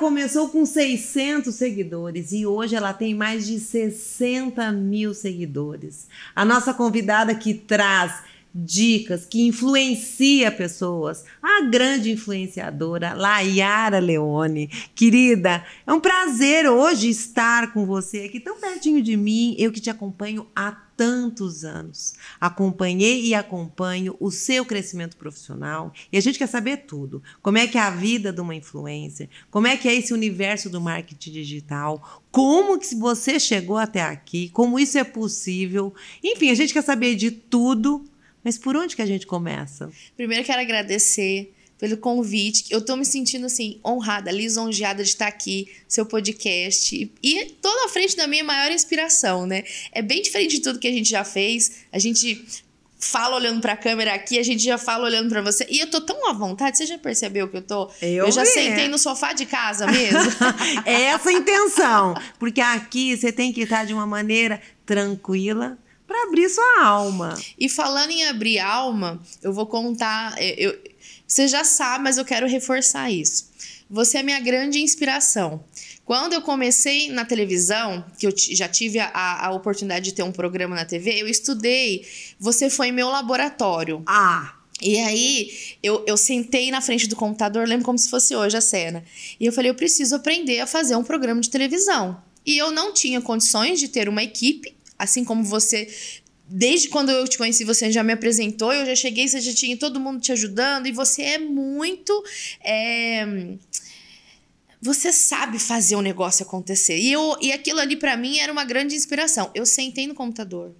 começou com 600 seguidores e hoje ela tem mais de 60 mil seguidores. A nossa convidada que traz dicas, que influencia pessoas, a grande influenciadora Laiara Leone. Querida, é um prazer hoje estar com você aqui tão pertinho de mim, eu que te acompanho há tantos anos. Acompanhei e acompanho o seu crescimento profissional e a gente quer saber tudo. Como é que é a vida de uma influencer? Como é que é esse universo do marketing digital? Como que você chegou até aqui? Como isso é possível? Enfim, a gente quer saber de tudo, mas por onde que a gente começa? Primeiro quero agradecer pelo convite. Eu tô me sentindo, assim, honrada, lisonjeada de estar aqui, seu podcast. E tô na frente da minha maior inspiração, né? É bem diferente de tudo que a gente já fez. A gente fala olhando pra câmera aqui, a gente já fala olhando pra você. E eu tô tão à vontade, você já percebeu que eu tô? Eu, eu já vi. É. sentei no sofá de casa mesmo. É essa é a intenção. Porque aqui você tem que estar de uma maneira tranquila para abrir sua alma. E falando em abrir alma, eu vou contar. É, eu, você já sabe, mas eu quero reforçar isso. Você é minha grande inspiração. Quando eu comecei na televisão, que eu já tive a, a oportunidade de ter um programa na TV, eu estudei. Você foi meu laboratório. Ah! E aí, eu, eu sentei na frente do computador, lembro como se fosse hoje a cena. E eu falei, eu preciso aprender a fazer um programa de televisão. E eu não tinha condições de ter uma equipe, assim como você desde quando eu te conheci, você já me apresentou, eu já cheguei, você já tinha todo mundo te ajudando, e você é muito. É... Você sabe fazer o negócio acontecer. E, eu, e aquilo ali, para mim, era uma grande inspiração. Eu sentei no computador,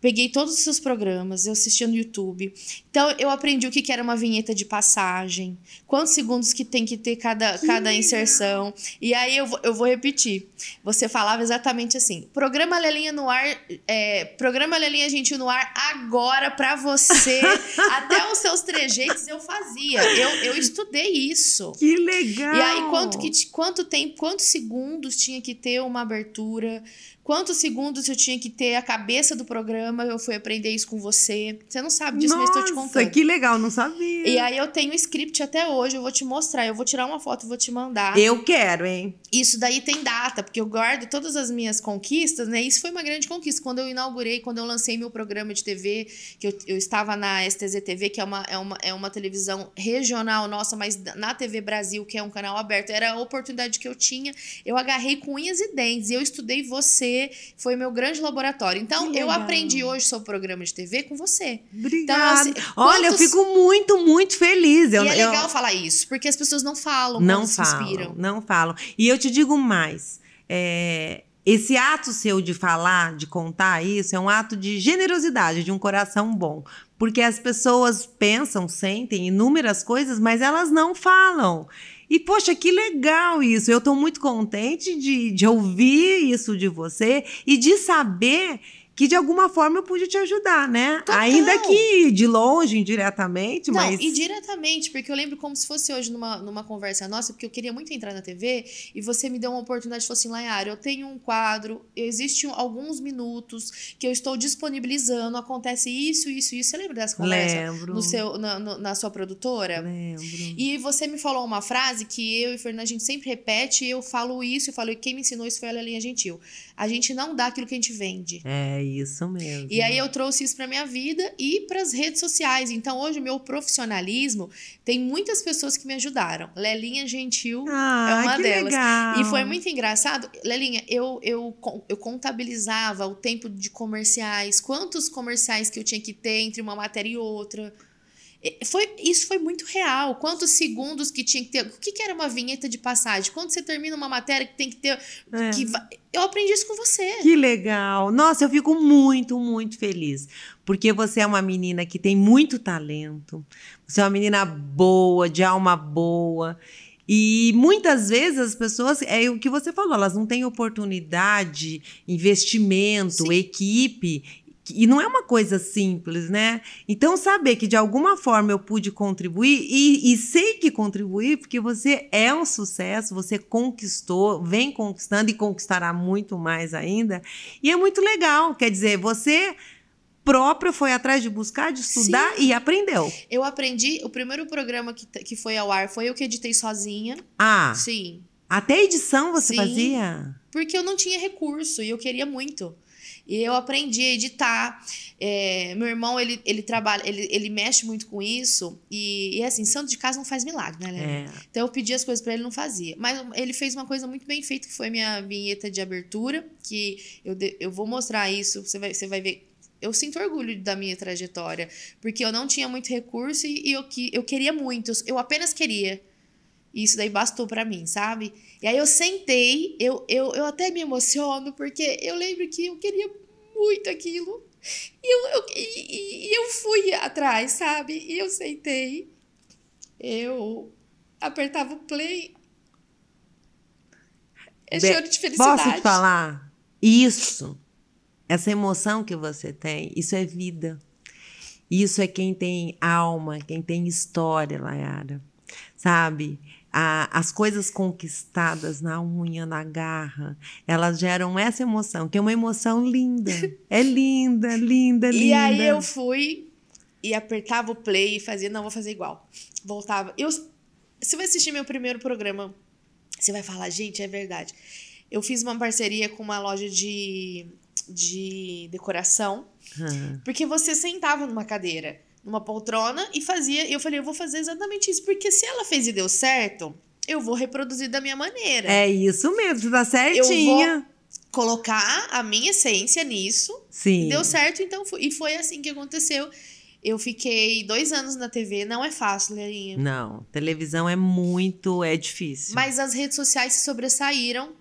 Peguei todos os seus programas, eu assistia no YouTube. Então, eu aprendi o que, era uma vinheta de passagem, quantos segundos que tem que ter cada, que cada inserção. E aí, eu, eu vou repetir. Você falava exatamente assim: programa Lelinha no ar, é, programa Lelinha Gentil no ar agora pra você. Até os seus trejeitos eu fazia. Eu, eu estudei isso. Que legal! E aí, quanto, que, quanto tempo, quantos segundos tinha que ter uma abertura? Quantos segundos eu tinha que ter a cabeça do programa? Eu fui aprender isso com você. Você não sabe disso, Nossa, mas estou te contando. Nossa, que legal, não sabia. E aí eu tenho o script até hoje, eu vou te mostrar. Eu vou tirar uma foto e vou te mandar. Eu quero, hein? Isso daí tem data, porque eu guardo todas as minhas conquistas, né? Isso foi uma grande conquista. Quando eu inaugurei, quando eu lancei meu programa de TV, que eu, eu estava na STZ-TV, que é uma, é, uma, é uma televisão regional nossa, mas na TV Brasil, que é um canal aberto, era a oportunidade que eu tinha. Eu agarrei com unhas e dentes e eu estudei você você foi meu grande laboratório. Então, eu aprendi hoje sobre programa de TV com você. Então, Obrigada. Então, assim, Olha, eu fico muito, muito feliz. Eu, e é legal eu... falar isso, porque as pessoas não falam, não falam, inspiram. Não falam. E eu te digo mais. É, esse ato seu de falar, de contar isso, é um ato de generosidade, de um coração bom. Porque as pessoas pensam, sentem inúmeras coisas, mas elas não falam. E, poxa, que legal isso! Eu estou muito contente de, de ouvir isso de você e de saber que de alguma forma eu pude te ajudar, né? Total. Ainda que de longe, indiretamente, Não, mas. E diretamente, porque eu lembro como se fosse hoje numa, numa conversa nossa, porque eu queria muito entrar na TV e você me deu uma oportunidade e falou assim: Layara, eu tenho um quadro, existem alguns minutos que eu estou disponibilizando, acontece isso, isso, isso. Você lembra dessa conversa? Lembro. No seu, na, no, na sua produtora? Lembro. E você me falou uma frase que eu e Fernanda a gente sempre repete, e eu falo isso, eu falo, e quem me ensinou isso foi a Lelinha Gentil. A gente não dá aquilo que a gente vende. É isso mesmo. E aí eu trouxe isso para minha vida e para as redes sociais. Então hoje o meu profissionalismo tem muitas pessoas que me ajudaram. Lelinha Gentil ah, é uma delas. Legal. E foi muito engraçado. Lelinha, eu, eu, eu contabilizava o tempo de comerciais, quantos comerciais que eu tinha que ter entre uma matéria e outra é, foi, isso foi muito real. Quantos segundos que tinha que ter. O que, que era uma vinheta de passagem? Quando você termina uma matéria que tem que ter. É. Que va... eu aprendi isso com você. Que legal! Nossa, eu fico muito, muito feliz. Porque você é uma menina que tem muito talento. Você é uma menina boa, de alma boa. E muitas vezes as pessoas, é o que você falou, elas não têm oportunidade, investimento, Sim. equipe. E não é uma coisa simples, né? Então, saber que de alguma forma eu pude contribuir e, e sei que contribuí, porque você é um sucesso, você conquistou, vem conquistando e conquistará muito mais ainda. E é muito legal, quer dizer, você próprio foi atrás de buscar, de estudar Sim. e aprendeu. Eu aprendi, o primeiro programa que, que foi ao ar foi eu que editei sozinha. Ah. Sim. Até edição você Sim, fazia? Porque eu não tinha recurso e eu queria muito. E eu aprendi a editar. É, meu irmão, ele, ele trabalha, ele, ele mexe muito com isso. E, e é assim, santo de casa não faz milagre, né, É. Então eu pedi as coisas para ele, não fazia. Mas ele fez uma coisa muito bem feita, que foi minha vinheta de abertura, que eu, eu vou mostrar isso, você vai, você vai ver eu sinto orgulho da minha trajetória, porque eu não tinha muito recurso e, eu, que, eu queria muito, eu apenas queria isso daí bastou para mim, sabe? E aí eu sentei, eu, eu, eu até me emociono, porque eu lembro que eu queria muito aquilo. E eu, eu, e, e eu fui atrás, sabe? E eu sentei, eu apertava o play. É Be choro de felicidade. Posso te falar? Isso, essa emoção que você tem, isso é vida. Isso é quem tem alma, quem tem história, Layara. Sabe? a, as coisas conquistadas na unha, na garra, elas geram essa emoção, que é uma emoção linda. É linda, linda, linda. E aí eu fui e apertava o play e fazia, não, vou fazer igual. Voltava. Eu, se você assistir meu primeiro programa, você vai falar, gente, é verdade. Eu fiz uma parceria com uma loja de, de decoração, porque você sentava numa cadeira numa poltrona e fazia. Eu falei, eu vou fazer exatamente isso, porque se ela fez e deu certo, eu vou reproduzir da minha maneira. É isso mesmo, tá certinha. Eu vou colocar a minha essência nisso. Sim. Deu certo, então foi, e foi assim que aconteceu. Eu fiquei dois anos na TV, não é fácil, Leirinha. Não, televisão é muito, é difícil. Mas as redes sociais se sobressaíram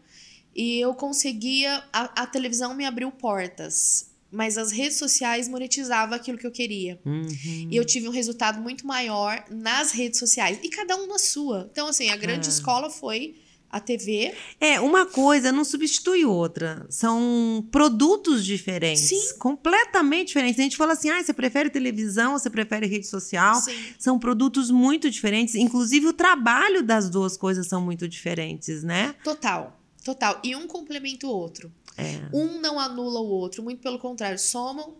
e eu conseguia. A, a televisão me abriu portas mas as redes sociais monetizavam aquilo que eu queria. Uhum. E eu tive um resultado muito maior nas redes sociais. E cada um na sua. Então, assim, a grande escola foi a TV. É, uma coisa não substitui outra. São produtos diferentes. Sim. Completamente diferentes. A gente fala assim, ah, você prefere televisão, você prefere rede social. Sim. São produtos muito diferentes. Inclusive, o trabalho das duas coisas são muito diferentes, né? Total. Total. E um complementa o outro. É. Um não anula o outro, muito pelo contrário, somam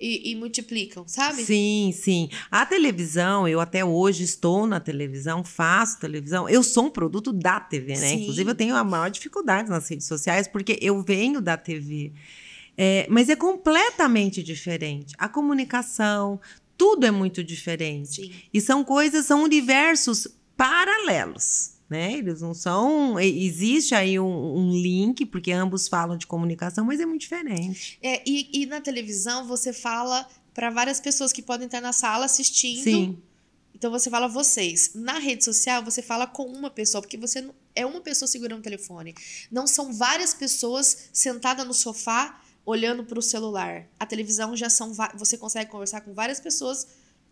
e, e, multiplicam, sabe? Sim, sim. A televisão, eu até hoje estou na televisão, faço televisão. Eu sou um produto da TV, né? Sim. Inclusive, eu tenho a maior dificuldade nas redes sociais, porque eu venho da TV. É, mas é completamente diferente. A comunicação, tudo é muito diferente. Sim. E são coisas, são universos paralelos né? Eles não são. Existe aí um, um, link, porque ambos falam de comunicação, mas é muito diferente. É, e, e na televisão você fala para várias pessoas que podem estar na sala assistindo. Sim. Então você fala vocês. Na rede social, você fala com uma pessoa, porque você é uma pessoa segurando o telefone. Não são várias pessoas sentadas no sofá olhando para o celular. A televisão já são. Você consegue conversar com várias pessoas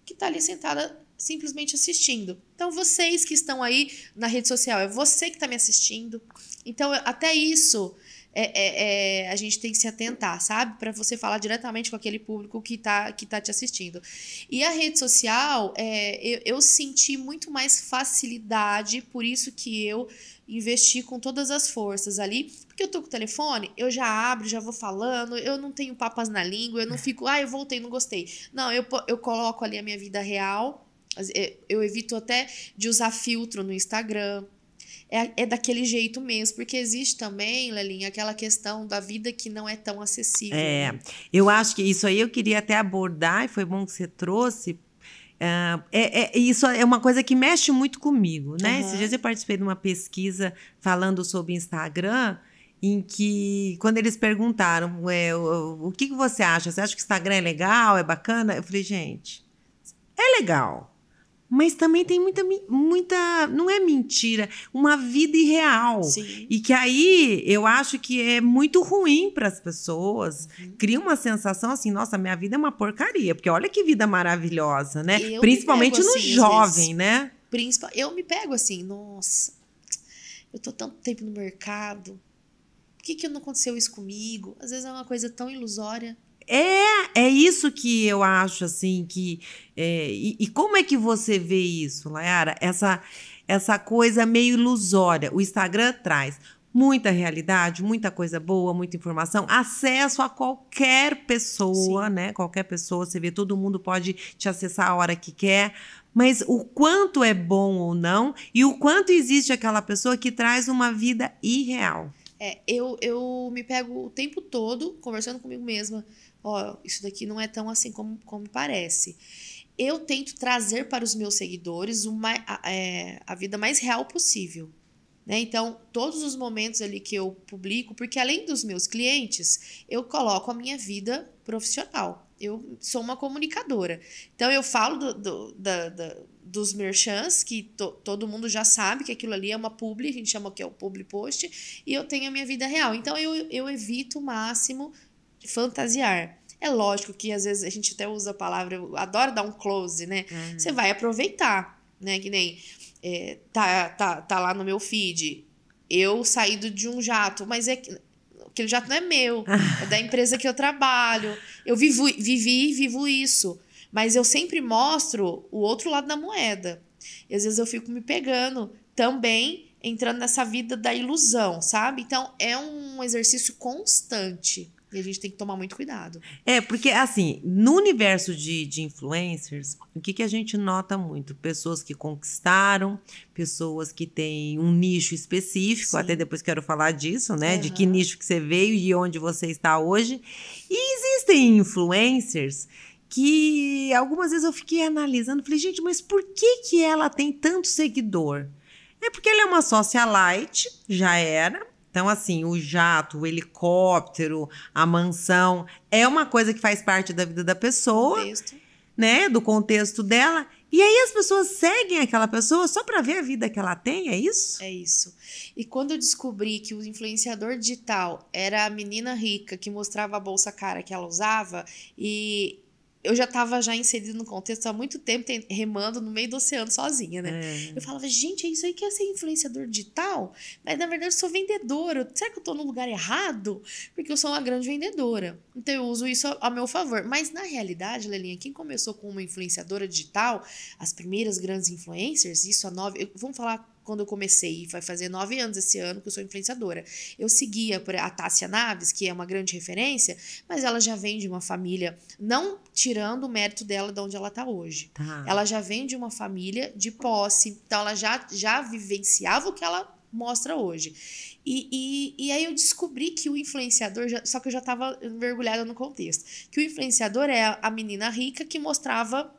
que está ali sentada simplesmente assistindo. Então, vocês que estão aí na rede social, é você que está me assistindo. Então, até isso é, é, é, a gente tem que se atentar, sabe? Para você falar diretamente com aquele público que está que tá te assistindo. E a rede social, é, eu, eu senti muito mais facilidade, por isso que eu investir com todas as forças ali, porque eu tô com o telefone, eu já abro, já vou falando, eu não tenho papas na língua, eu não é. fico, ah, eu voltei, não gostei. Não, eu, eu coloco ali a minha vida real, eh, eu evito até de usar filtro no Instagram. É, é daquele jeito mesmo, porque existe também, Lelinha, aquela questão da vida que não é tão acessível. É, né? eu acho que isso aí eu queria até abordar, e foi bom que você trouxe, ah, é, é, isso é uma coisa que mexe muito comigo, né? Uhum. Esses dias eu participei de uma pesquisa falando sobre Instagram em que quando eles perguntaram é, o, o, que, que você acha, você acha que o Instagram é legal, é bacana? Eu falei, gente, é legal. Mas também tem muita, muita não é mentira, uma vida irreal. Sim. E que aí eu acho que é muito ruim para as pessoas. Uhum. Cria uma sensação assim, nossa, minha vida é uma porcaria, porque olha que vida maravilhosa, né? Eu Principalmente no assim, jovem, né? Principal, eu me pego assim, nossa, eu tô tanto tempo no mercado. Por que, que não aconteceu isso comigo? Às vezes é uma coisa tão ilusória. É, é isso que eu acho, assim, que... É, e, e, como é que você vê isso, Layara? Essa, essa coisa meio ilusória. O Instagram traz muita realidade, muita coisa boa, muita informação, acesso a qualquer pessoa, Sim. né? Qualquer pessoa, você vê, todo mundo pode te acessar a hora que quer. Mas o quanto é bom ou não e o quanto existe aquela pessoa que traz uma vida irreal. É, eu, eu me pego o tempo todo conversando comigo mesma, ó, isso daqui não é tão assim como, como parece. Eu tento trazer para os meus seguidores uma, a, é, a vida mais real possível. Né? Então, todos os momentos ali que eu publico, porque além dos meus clientes, eu coloco a minha vida profissional. Eu sou uma comunicadora. Então, eu falo do, do, da, da, dos merchants, que to, todo mundo já sabe que aquilo ali é uma publi, a gente chama que é o publi post, e eu tenho a minha vida real. Então, eu, eu evito o máximo fantasiar. É lógico que às vezes a gente até usa a palavra, eu adoro dar um close, né? Uhum. Você vai aproveitar, né? Que nem é, tá, tá, tá lá no meu feed. Eu saído de um jato, mas é que aquele jato não é meu, é da empresa que eu trabalho. Eu vivo, vivi e vivo isso. Mas eu sempre mostro o outro lado da moeda. E às vezes eu fico me pegando também entrando nessa vida da ilusão, sabe? Então é um exercício constante. E a gente tem que tomar muito cuidado. É, porque assim, no universo de, de influencers, o que, que a gente nota muito? Pessoas que conquistaram, pessoas que têm um nicho específico, Sim. até depois quero falar disso, né? Uhum. De que nicho que você veio e onde você está hoje. E existem influencers que algumas vezes eu fiquei analisando, falei, gente, mas por que que ela tem tanto seguidor? É porque ela é uma socialite, já era, então, assim, o jato, o helicóptero, a mansão, é uma coisa que faz parte da vida da pessoa, contexto. né? Do contexto dela. E aí as pessoas seguem aquela pessoa só para ver a vida que ela tem, é isso? É isso. E quando eu descobri que o influenciador digital era a menina rica que mostrava a bolsa cara que ela usava e eu já estava já inserida no contexto há muito tempo, remando no meio do oceano sozinha, né? É. Eu falava, gente, é isso aí que é ser influenciador digital? Mas na verdade eu sou vendedora. Será que eu estou no lugar errado? Porque eu sou uma grande vendedora. Então eu uso isso a, meu favor. Mas na realidade, Lelinha, quem começou como uma influenciadora digital, as primeiras grandes influencers, isso a nove. Eu, vamos falar quando eu comecei, vai fazer nove anos esse ano que eu sou influenciadora. Eu seguia por a Tássia Naves, que é uma grande referência, mas ela já vem de uma família, não tirando o mérito dela de onde ela está hoje. Tá. Ela já vem de uma família de posse, então ela já, já vivenciava o que ela mostra hoje. E, e, e aí eu descobri que o influenciador, já, só que eu já estava mergulhada no contexto, que o influenciador é a menina rica que mostrava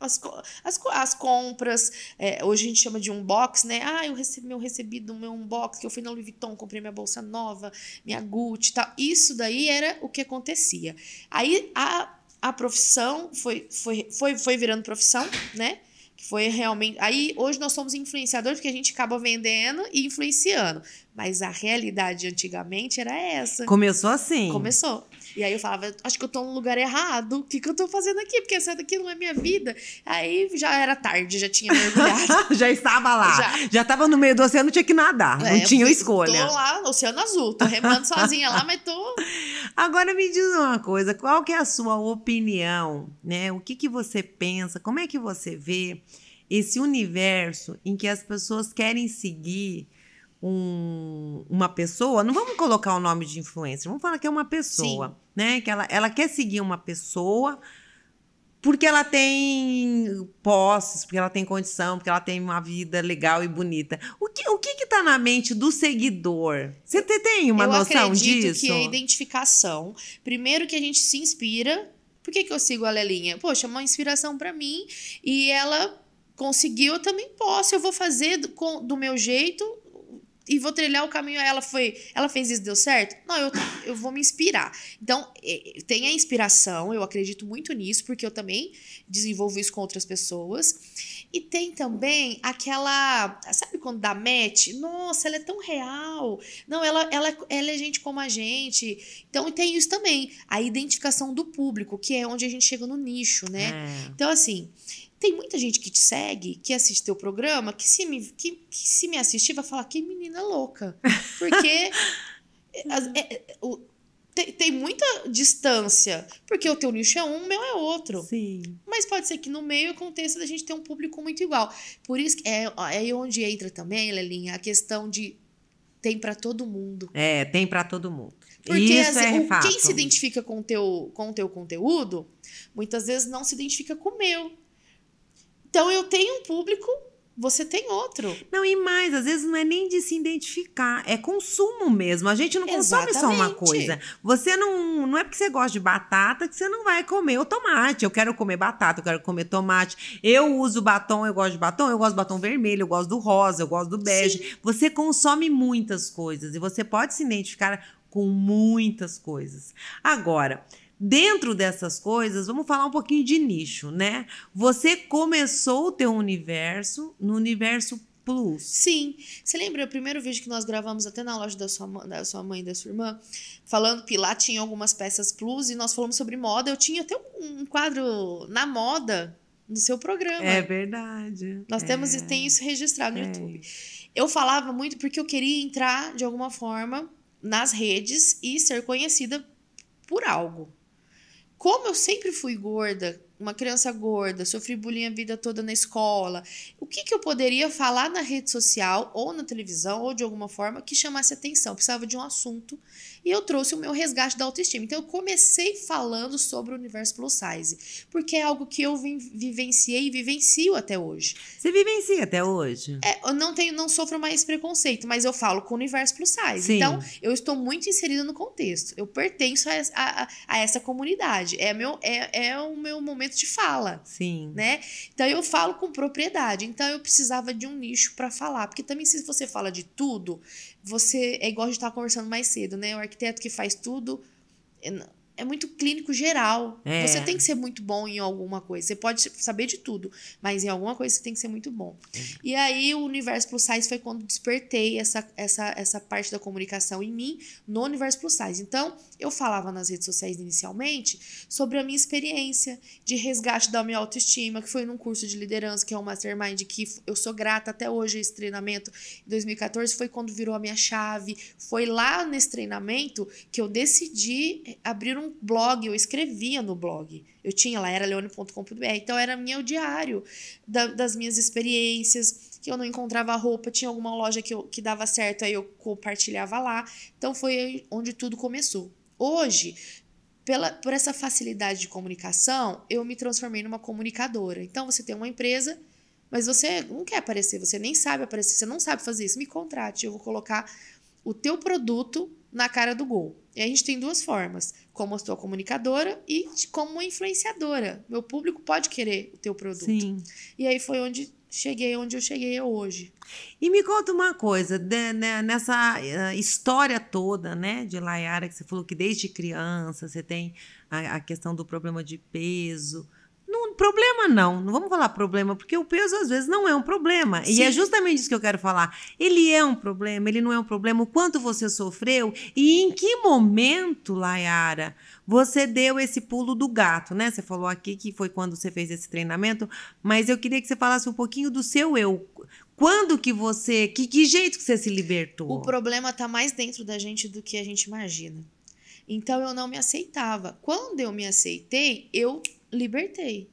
as, as, as compras, é, hoje a gente chama de unbox, né? Ah, eu recebi meu do meu unbox, que eu fui na Louis Vuitton, comprei minha bolsa nova, minha Gucci e tal. Isso daí era o que acontecia. Aí a, a profissão foi, foi, foi, foi virando profissão, né? que foi realmente. Aí hoje nós somos influenciadores porque a gente acaba vendendo e influenciando. Mas a realidade antigamente era essa. Começou assim. Começou. E aí eu falava, acho que eu tô no lugar errado. O que, que eu tô fazendo aqui? Porque essa daqui não é minha vida. Aí já era tarde, já tinha mergulhado. já estava lá. Já. já tava no meio do oceano, tinha que nadar. É, não tinha escolha. Tô lá no Oceano Azul, tô remando sozinha lá, mas tô. Agora me diz uma coisa: qual que é a sua opinião? Né? O que, que você pensa? Como é que você vê esse universo em que as pessoas querem seguir? Um, uma pessoa, não vamos colocar o nome de influencer, vamos falar que é uma pessoa. Sim né? Que ela, ela quer seguir uma pessoa porque ela tem posses, porque ela tem condição, porque ela tem uma vida legal e bonita. O que o que, que tá na mente do seguidor? Você tem uma eu noção disso? Eu que é identificação. Primeiro que a gente se inspira. Por que, que eu sigo a Lelinha? Poxa, é uma inspiração para mim e ela conseguiu, eu também posso. Eu vou fazer do, com, do meu jeito e vou trilhar o caminho. Ela foi, ela fez isso, deu certo? Não, eu, eu vou me inspirar. Então, é, é, tem a inspiração, eu acredito muito nisso, porque eu também desenvolvo isso com outras pessoas. E tem também aquela. Sabe quando dá match? Nossa, ela é tão real. Não, ela, ela, ela é gente como a gente. Então, tem isso também. A identificação do público, que é onde a gente chega no nicho, né? É. Então, assim. Tem muita gente que te segue, que assiste teu programa, que se me, que, que se me assistir vai falar que menina louca. Porque é, é, é o, tem, tem, muita distância. Porque o teu nicho é um, o meu é outro. Sim. Mas pode ser que no meio aconteça da gente ter um público muito igual. Por isso é, é aí onde entra também, Lelinha, a questão de tem para todo mundo. É, tem para todo mundo. Porque Isso as, assim, é o, quem se identifica com teu, o com teu conteúdo, muitas vezes não se identifica com o meu. Então eu tenho um público, você tem outro. Não, e mais, às vezes não é nem de se identificar, é consumo mesmo. A gente não Exatamente. consome só uma coisa. Você não. Não é porque você gosta de batata que você não vai comer o tomate. Eu quero comer batata, eu quero comer tomate. Eu uso batom, eu gosto de batom, eu gosto de batom vermelho, eu gosto do rosa, eu gosto do bege. Você consome muitas coisas e você pode se identificar com muitas coisas. Agora, Dentro dessas coisas, vamos falar um pouquinho de nicho, né? Você começou o teu universo no universo Plus. Sim. Você lembra o primeiro vídeo que nós gravamos até na loja da sua, da sua mãe e da sua irmã? Falando que lá tinha algumas peças plus e nós falamos sobre moda. Eu tinha até um, quadro na moda no seu programa. É verdade. Nós é. temos e tem isso registrado no é. YouTube. Eu falava muito porque eu queria entrar de alguma forma nas redes e ser conhecida por algo. Como eu sempre fui gorda, uma criança gorda, sofri bullying a vida toda na escola. O que, que eu poderia falar na rede social ou na televisão ou de alguma forma que chamasse atenção? Eu precisava de um assunto e eu trouxe o meu resgate da autoestima. Então eu comecei falando sobre o universo plus size, porque é algo que eu vivenciei e vivencio até hoje. Você vivencia até hoje? É, eu não tenho, não sofro mais preconceito, mas eu falo com o universo plus size. Sim. Então eu estou muito inserida no contexto. Eu pertenço a, a, a essa comunidade. É meu, é, é o meu momento te de fala. Sim. Né? Então eu falo com propriedade. Então eu precisava de um nicho para falar, porque também se você fala de tudo, você é igual a gente estava conversando mais cedo, né? O arquiteto que faz tudo é muito clínico geral. É. Você tem que ser muito bom em alguma coisa. Você pode saber de tudo, mas em alguma coisa você tem que ser muito bom. E aí o Universo Plus Size foi quando despertei essa, essa, essa parte da comunicação em mim no Universo Plus Size. Então, eu falava nas redes sociais inicialmente sobre a minha experiência de resgate da minha autoestima, que foi num curso de liderança, que é um mastermind que eu sou grata até hoje esse treinamento. Em 2014 foi quando virou a minha chave. Foi lá nesse treinamento que eu decidi eh, abrir um blog, eu escrevia no blog. Eu tinha lá, era leone.com.br. Então era meu diário da, das minhas experiências, que eu não encontrava roupa, tinha alguma loja que, eu, que dava certo, aí eu compartilhava lá. Então foi onde tudo começou. Hoje, pela, por essa facilidade de comunicação, eu me transformei numa comunicadora. Então você tem uma empresa, mas você não quer aparecer, você nem sabe aparecer, você não sabe fazer isso. Me contrate, eu vou colocar o teu produto na cara do gol. E a gente tem duas formas: como eu sou comunicadora e como influenciadora. Meu público pode querer o teu produto. Sim. E aí foi onde cheguei onde eu cheguei hoje. E me conta uma coisa, de, né, né, nessa eh, história toda, né, de Layara, que você falou que desde criança você tem a, a questão do problema de peso, não, problema não, não vamos falar problema, porque o peso às vezes não é um problema. Sim. E é justamente isso que eu quero falar. Ele é um problema, ele não é um problema. O quanto você sofreu e em que momento, Layara, você deu esse pulo do gato, né? Você falou aqui que foi quando você fez esse treinamento, mas eu queria que você falasse um pouquinho do seu eu. Quando que você. Que, que jeito que você se libertou? O problema está mais dentro da gente do que a gente imagina. Então eu não me aceitava. Quando eu me aceitei, eu libertei.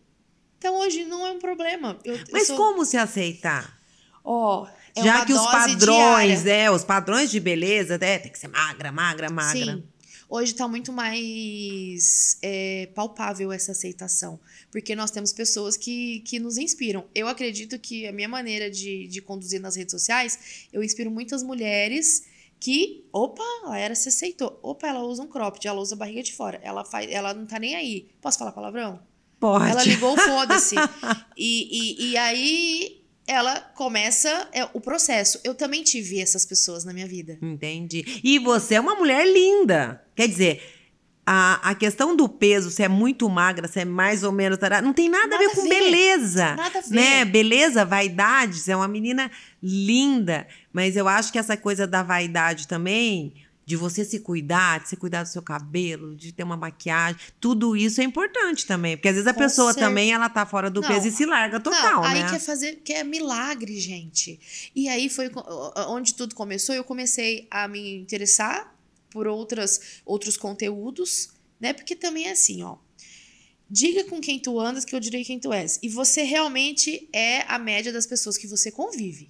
Então hoje não é um problema. Eu, Mas eu sou... como se aceitar? Ó, oh, é já que os padrões, diária. é, os padrões de beleza, né, tem que ser magra, magra, magra. Sim. Hoje está muito mais é, palpável essa aceitação, porque nós temos pessoas que, que nos inspiram. Eu acredito que a minha maneira de, de conduzir nas redes sociais, eu inspiro muitas mulheres que, opa, a Era se aceitou. Opa, ela usa um cropped, ela usa a barriga de fora. Ela faz, ela não tá nem aí. Posso falar palavrão? Pode. Ela ligou, foda-se. e, e, e aí ela começa é, o processo. Eu também tive essas pessoas na minha vida. Entendi. E você é uma mulher linda. Quer dizer, a, a questão do peso, se é muito magra, se é mais ou menos tarada, não tem nada, nada a ver com ver. beleza. Nada a né? ver. Né? Beleza, vaidade, você é uma menina linda. Mas eu acho que essa coisa da vaidade também, de você se cuidar, de se cuidar do seu cabelo, de ter uma maquiagem, tudo isso é importante também, porque às vezes a Com pessoa certeza. também ela tá fora do não, peso e se larga total, não, aí né? quer fazer, quer milagre, gente. E aí foi onde tudo começou, eu comecei a me interessar por outras outros conteúdos, né? Porque também é assim, ó, Diga com quem tu andas que eu direi quem tu és. E você realmente é a média das pessoas que você convive.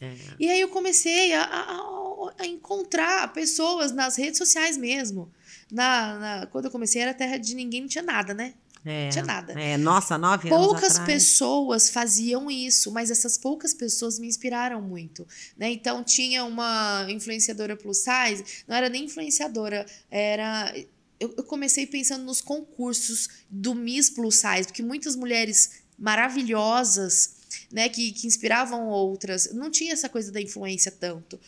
É. E aí eu comecei a, a, a, encontrar pessoas nas redes sociais mesmo. Na, na, quando eu comecei era terra de ninguém, não tinha nada, né? É, não tinha nada. É, nossa, nove Poucas pessoas faziam isso, mas essas poucas pessoas me inspiraram muito. Né? Então, tinha uma influenciadora plus size, não era nem influenciadora, era eu, comecei pensando nos concursos do Miss Plus Size, porque muitas mulheres maravilhosas né, que, que inspiravam outras. Não tinha essa coisa da influência tanto.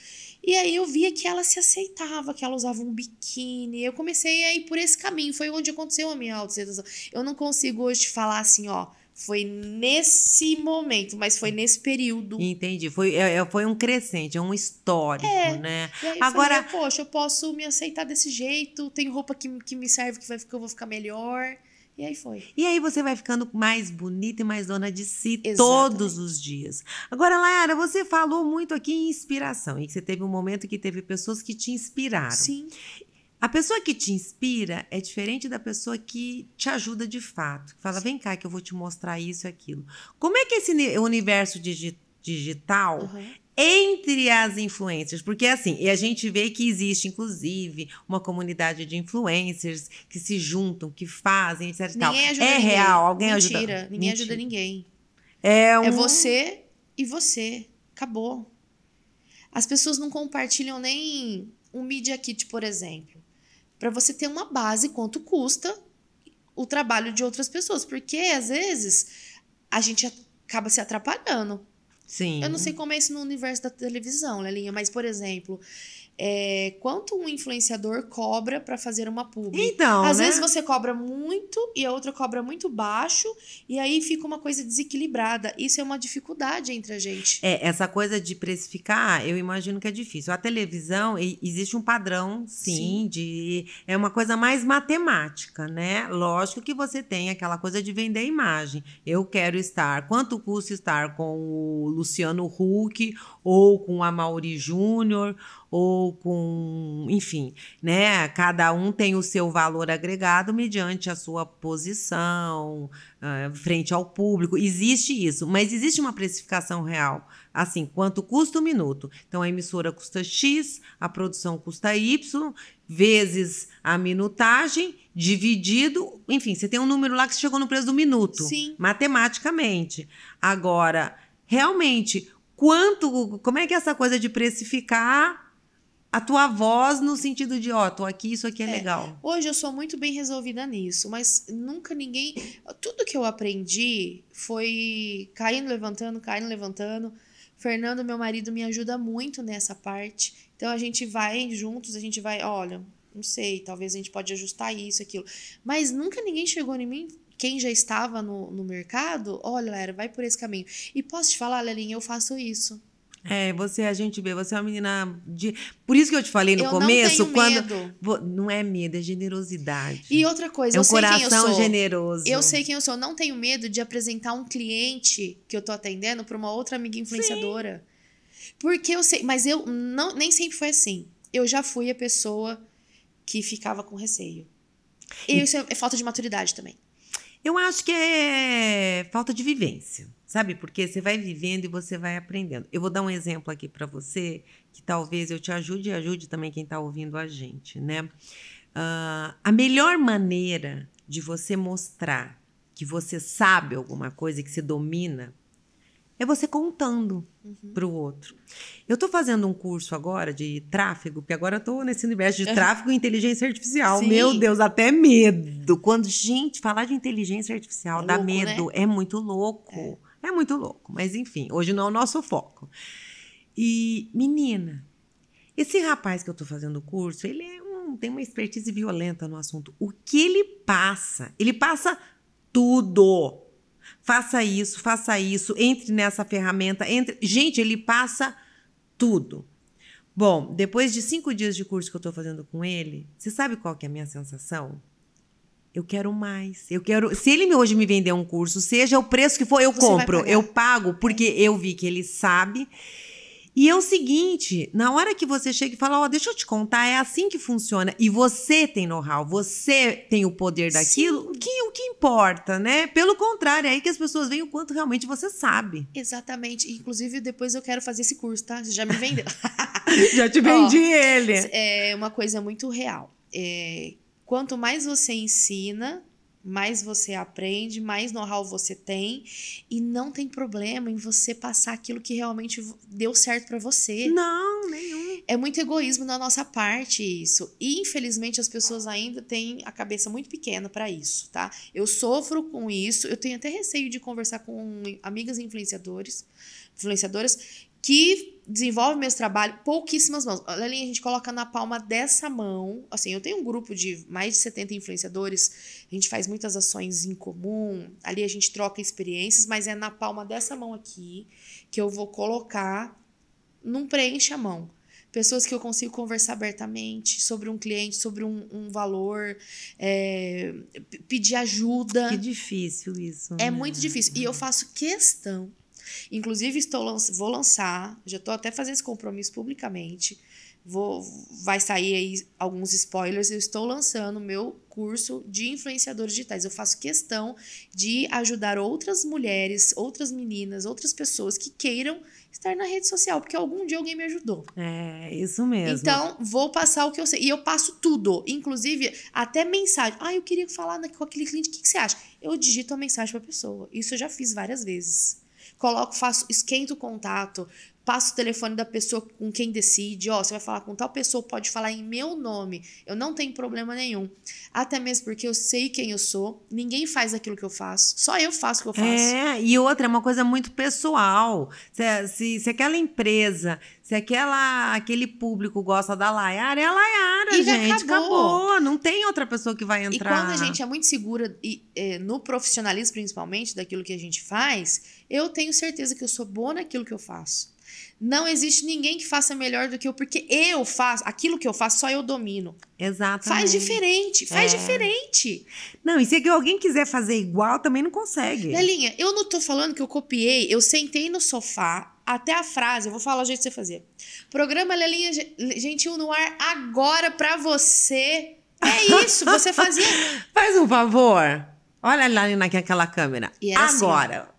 E aí eu via que ela se aceitava, que ela usava um biquíni. Eu comecei a ir por esse caminho, foi onde aconteceu a minha autoaceitação. Eu não consigo hoje falar assim, ó, foi nesse momento, mas foi nesse período. Entendi. Foi, é, é foi um crescente, é um histórico, é. né? E aí Agora, falei, poxa, eu posso me aceitar desse jeito, tem roupa que, que me serve que, vai, que eu vou ficar melhor. E aí foi. E aí você vai ficando mais bonita e mais dona de si Exatamente. todos os dias. Agora, Layara, você falou muito aqui em inspiração e que você teve um momento que teve pessoas que te inspiraram. Sim. A pessoa que te inspira é diferente da pessoa que te ajuda de fato. Fala, Sim. vem cá que eu vou te mostrar isso e aquilo. Como é que esse universo digital digital, uhum entre as influencers, porque assim, e a gente vê que existe inclusive uma comunidade de influencers que se juntam, que fazem, etc. Ninguém ajuda é ninguém. real, alguém Mentira, ajuda. Ninguém Mentira, ajuda ninguém. É, é um... é você e você. Acabou. As pessoas não compartilham nem um media kit, por exemplo. Para você ter uma base quanto custa o trabalho de outras pessoas, porque às vezes a gente acaba se atrapalhando Sim. Eu não sei como é isso no universo da televisão, Lelinha, mas, por exemplo, é, quanto um influenciador cobra para fazer uma publi. Então, Às né? vezes você cobra muito e a outra cobra muito baixo, e aí fica uma coisa desequilibrada. Isso é uma dificuldade entre a gente. É, essa coisa de precificar, eu imagino que é difícil. A televisão, existe um padrão, sim, sim. de é uma coisa mais matemática, né? Lógico que você tem aquela coisa de vender imagem. Eu quero estar, quanto custa estar com o Luciano Huck ou com a Mauri Júnior ou com, enfim, né? Cada um tem o seu valor agregado mediante a sua posição uh, frente ao público. Existe isso, mas existe uma precificação real. Assim, quanto custa o minuto? Então a emissora custa X, a produção custa Y, vezes a minutagem, dividido, enfim, você tem um número lá que chegou no preço do minuto. Sim. Matematicamente. Agora, realmente, quanto, como é que é essa coisa de precificar a tua voz no sentido de, ó, oh, tô aqui, isso aqui é, é, legal. Hoje eu sou muito bem resolvida nisso, mas nunca ninguém. Tudo que eu aprendi foi caindo, levantando, caindo, levantando. Fernando, meu marido, me ajuda muito nessa parte. Então a gente vai juntos, a gente vai, olha, não sei, talvez a gente pode ajustar isso, aquilo. Mas nunca ninguém chegou em mim quem já estava no, no mercado, olha, galera, vai por esse caminho. E posso te falar, Lelinha, eu faço isso. É, você a gente vê, você é uma menina de. Por isso que eu te falei no eu começo, não quando. Medo. Não é medo, é generosidade. E outra coisa, é um eu coração sei quem eu sou. generoso. Eu sei quem eu sou. Eu Não tenho medo de apresentar um cliente que eu tô atendendo para uma outra amiga influenciadora. Sim. Porque eu sei. Mas eu não, nem sempre foi assim. Eu já fui a pessoa que ficava com receio. E isso é, é falta de maturidade também. Eu acho que é falta de vivência. Sabe Porque Você vai vivendo e você vai aprendendo. Eu vou dar um exemplo aqui para você, que talvez eu te ajude e ajude também quem está ouvindo a gente, né? Uh, a melhor maneira de você mostrar que você sabe alguma coisa, que você domina, é você contando uhum. para o outro. Eu estou fazendo um curso agora de tráfego, porque agora eu estou nesse universo de tráfego e inteligência artificial. Sim. Meu Deus, até medo. Quando, gente, falar de inteligência artificial é dá louco, né? medo. Né? É muito louco. É. É muito louco, mas enfim, hoje não é o nosso foco. E, menina, esse rapaz que eu tô fazendo o curso, ele é um, tem uma expertise violenta no assunto. O que ele passa? Ele passa tudo. Faça isso, faça isso, entre nessa ferramenta, entre. Gente, ele passa tudo. Bom, depois de cinco dias de curso que eu tô fazendo com ele, você sabe qual que é a minha sensação? eu quero mais. Eu quero. Se ele hoje me vender um curso, seja o preço que for, eu Você compro, eu pago, porque é. eu vi que ele sabe. E é o seguinte, na hora que você chega e fala, ó, oh, deixa eu te contar, é assim que funciona. E você tem know-how, você tem o poder daquilo, Sim. que o que importa, né? Pelo contrário, é aí que as pessoas veem o quanto realmente você sabe. Exatamente. Inclusive, depois eu quero fazer esse curso, tá? Você já me vendeu. já te vendi oh, ele. É uma coisa muito real. É, Quanto mais você ensina, mais você aprende, mais know-how você tem e não tem problema em você passar aquilo que realmente deu certo para você. Não, nenhum. É muito egoísmo da nossa parte isso. E infelizmente as pessoas ainda têm a cabeça muito pequena para isso, tá? Eu sofro com isso, eu tenho até receio de conversar com amigas influenciadores, influenciadoras que desenvolve meus trabalho, pouquíssimas mãos. Lelinha, a gente coloca na palma dessa mão. Assim, eu tenho um grupo de mais de 70 influenciadores, a gente faz muitas ações em comum, ali a gente troca experiências, mas é na palma dessa mão aqui que eu vou colocar. Não preenche a mão pessoas que eu consigo conversar abertamente sobre um cliente, sobre um, um valor, é, pedir ajuda. Que difícil isso. É né? muito difícil. E eu faço questão Inclusive, estou vou lançar, já estou até fazendo esse compromisso publicamente. Vou, vai sair aí alguns spoilers. Eu estou lançando o meu curso de influenciadores digitais. Eu faço questão de ajudar outras mulheres, outras meninas, outras pessoas que queiram estar na rede social, porque algum dia alguém me ajudou. É, isso mesmo. Então, vou passar o que eu sei. E eu passo tudo, inclusive até mensagem. Ah, eu queria falar com aquele cliente, o que, que você acha? Eu digito a mensagem para a pessoa. Isso eu já fiz várias vezes coloco, faço, esquento o contato, passa o telefone da pessoa com quem decide, ó, oh, você vai falar com tal pessoa, pode falar em meu nome, eu não tenho problema nenhum. Até mesmo porque eu sei quem eu sou, ninguém faz aquilo que eu faço, só eu faço o que eu é, faço. É, e outra, é uma coisa muito pessoal. Se, se, se aquela empresa, se aquela, aquele público gosta da Layara, é a Layara, e gente, acabou. acabou. Não tem outra pessoa que vai entrar. E quando a gente é muito segura, e, é, no profissionalismo principalmente, daquilo que a gente faz, eu tenho certeza que eu sou boa naquilo que eu faço. Não existe ninguém que faça melhor do que eu, porque eu faço, aquilo que eu faço, só eu domino. Exatamente. Faz diferente, faz é. diferente. Não, e se é alguém quiser fazer igual, também não consegue. Lelinha, eu não tô falando que eu copiei, eu sentei no sofá, até a frase, eu vou falar o jeito que você fazer. Programa Lelinha Gentil no ar agora pra você. É isso, você fazia. Faz um favor. Olha lá naquela câmera. Assim, agora. Assim,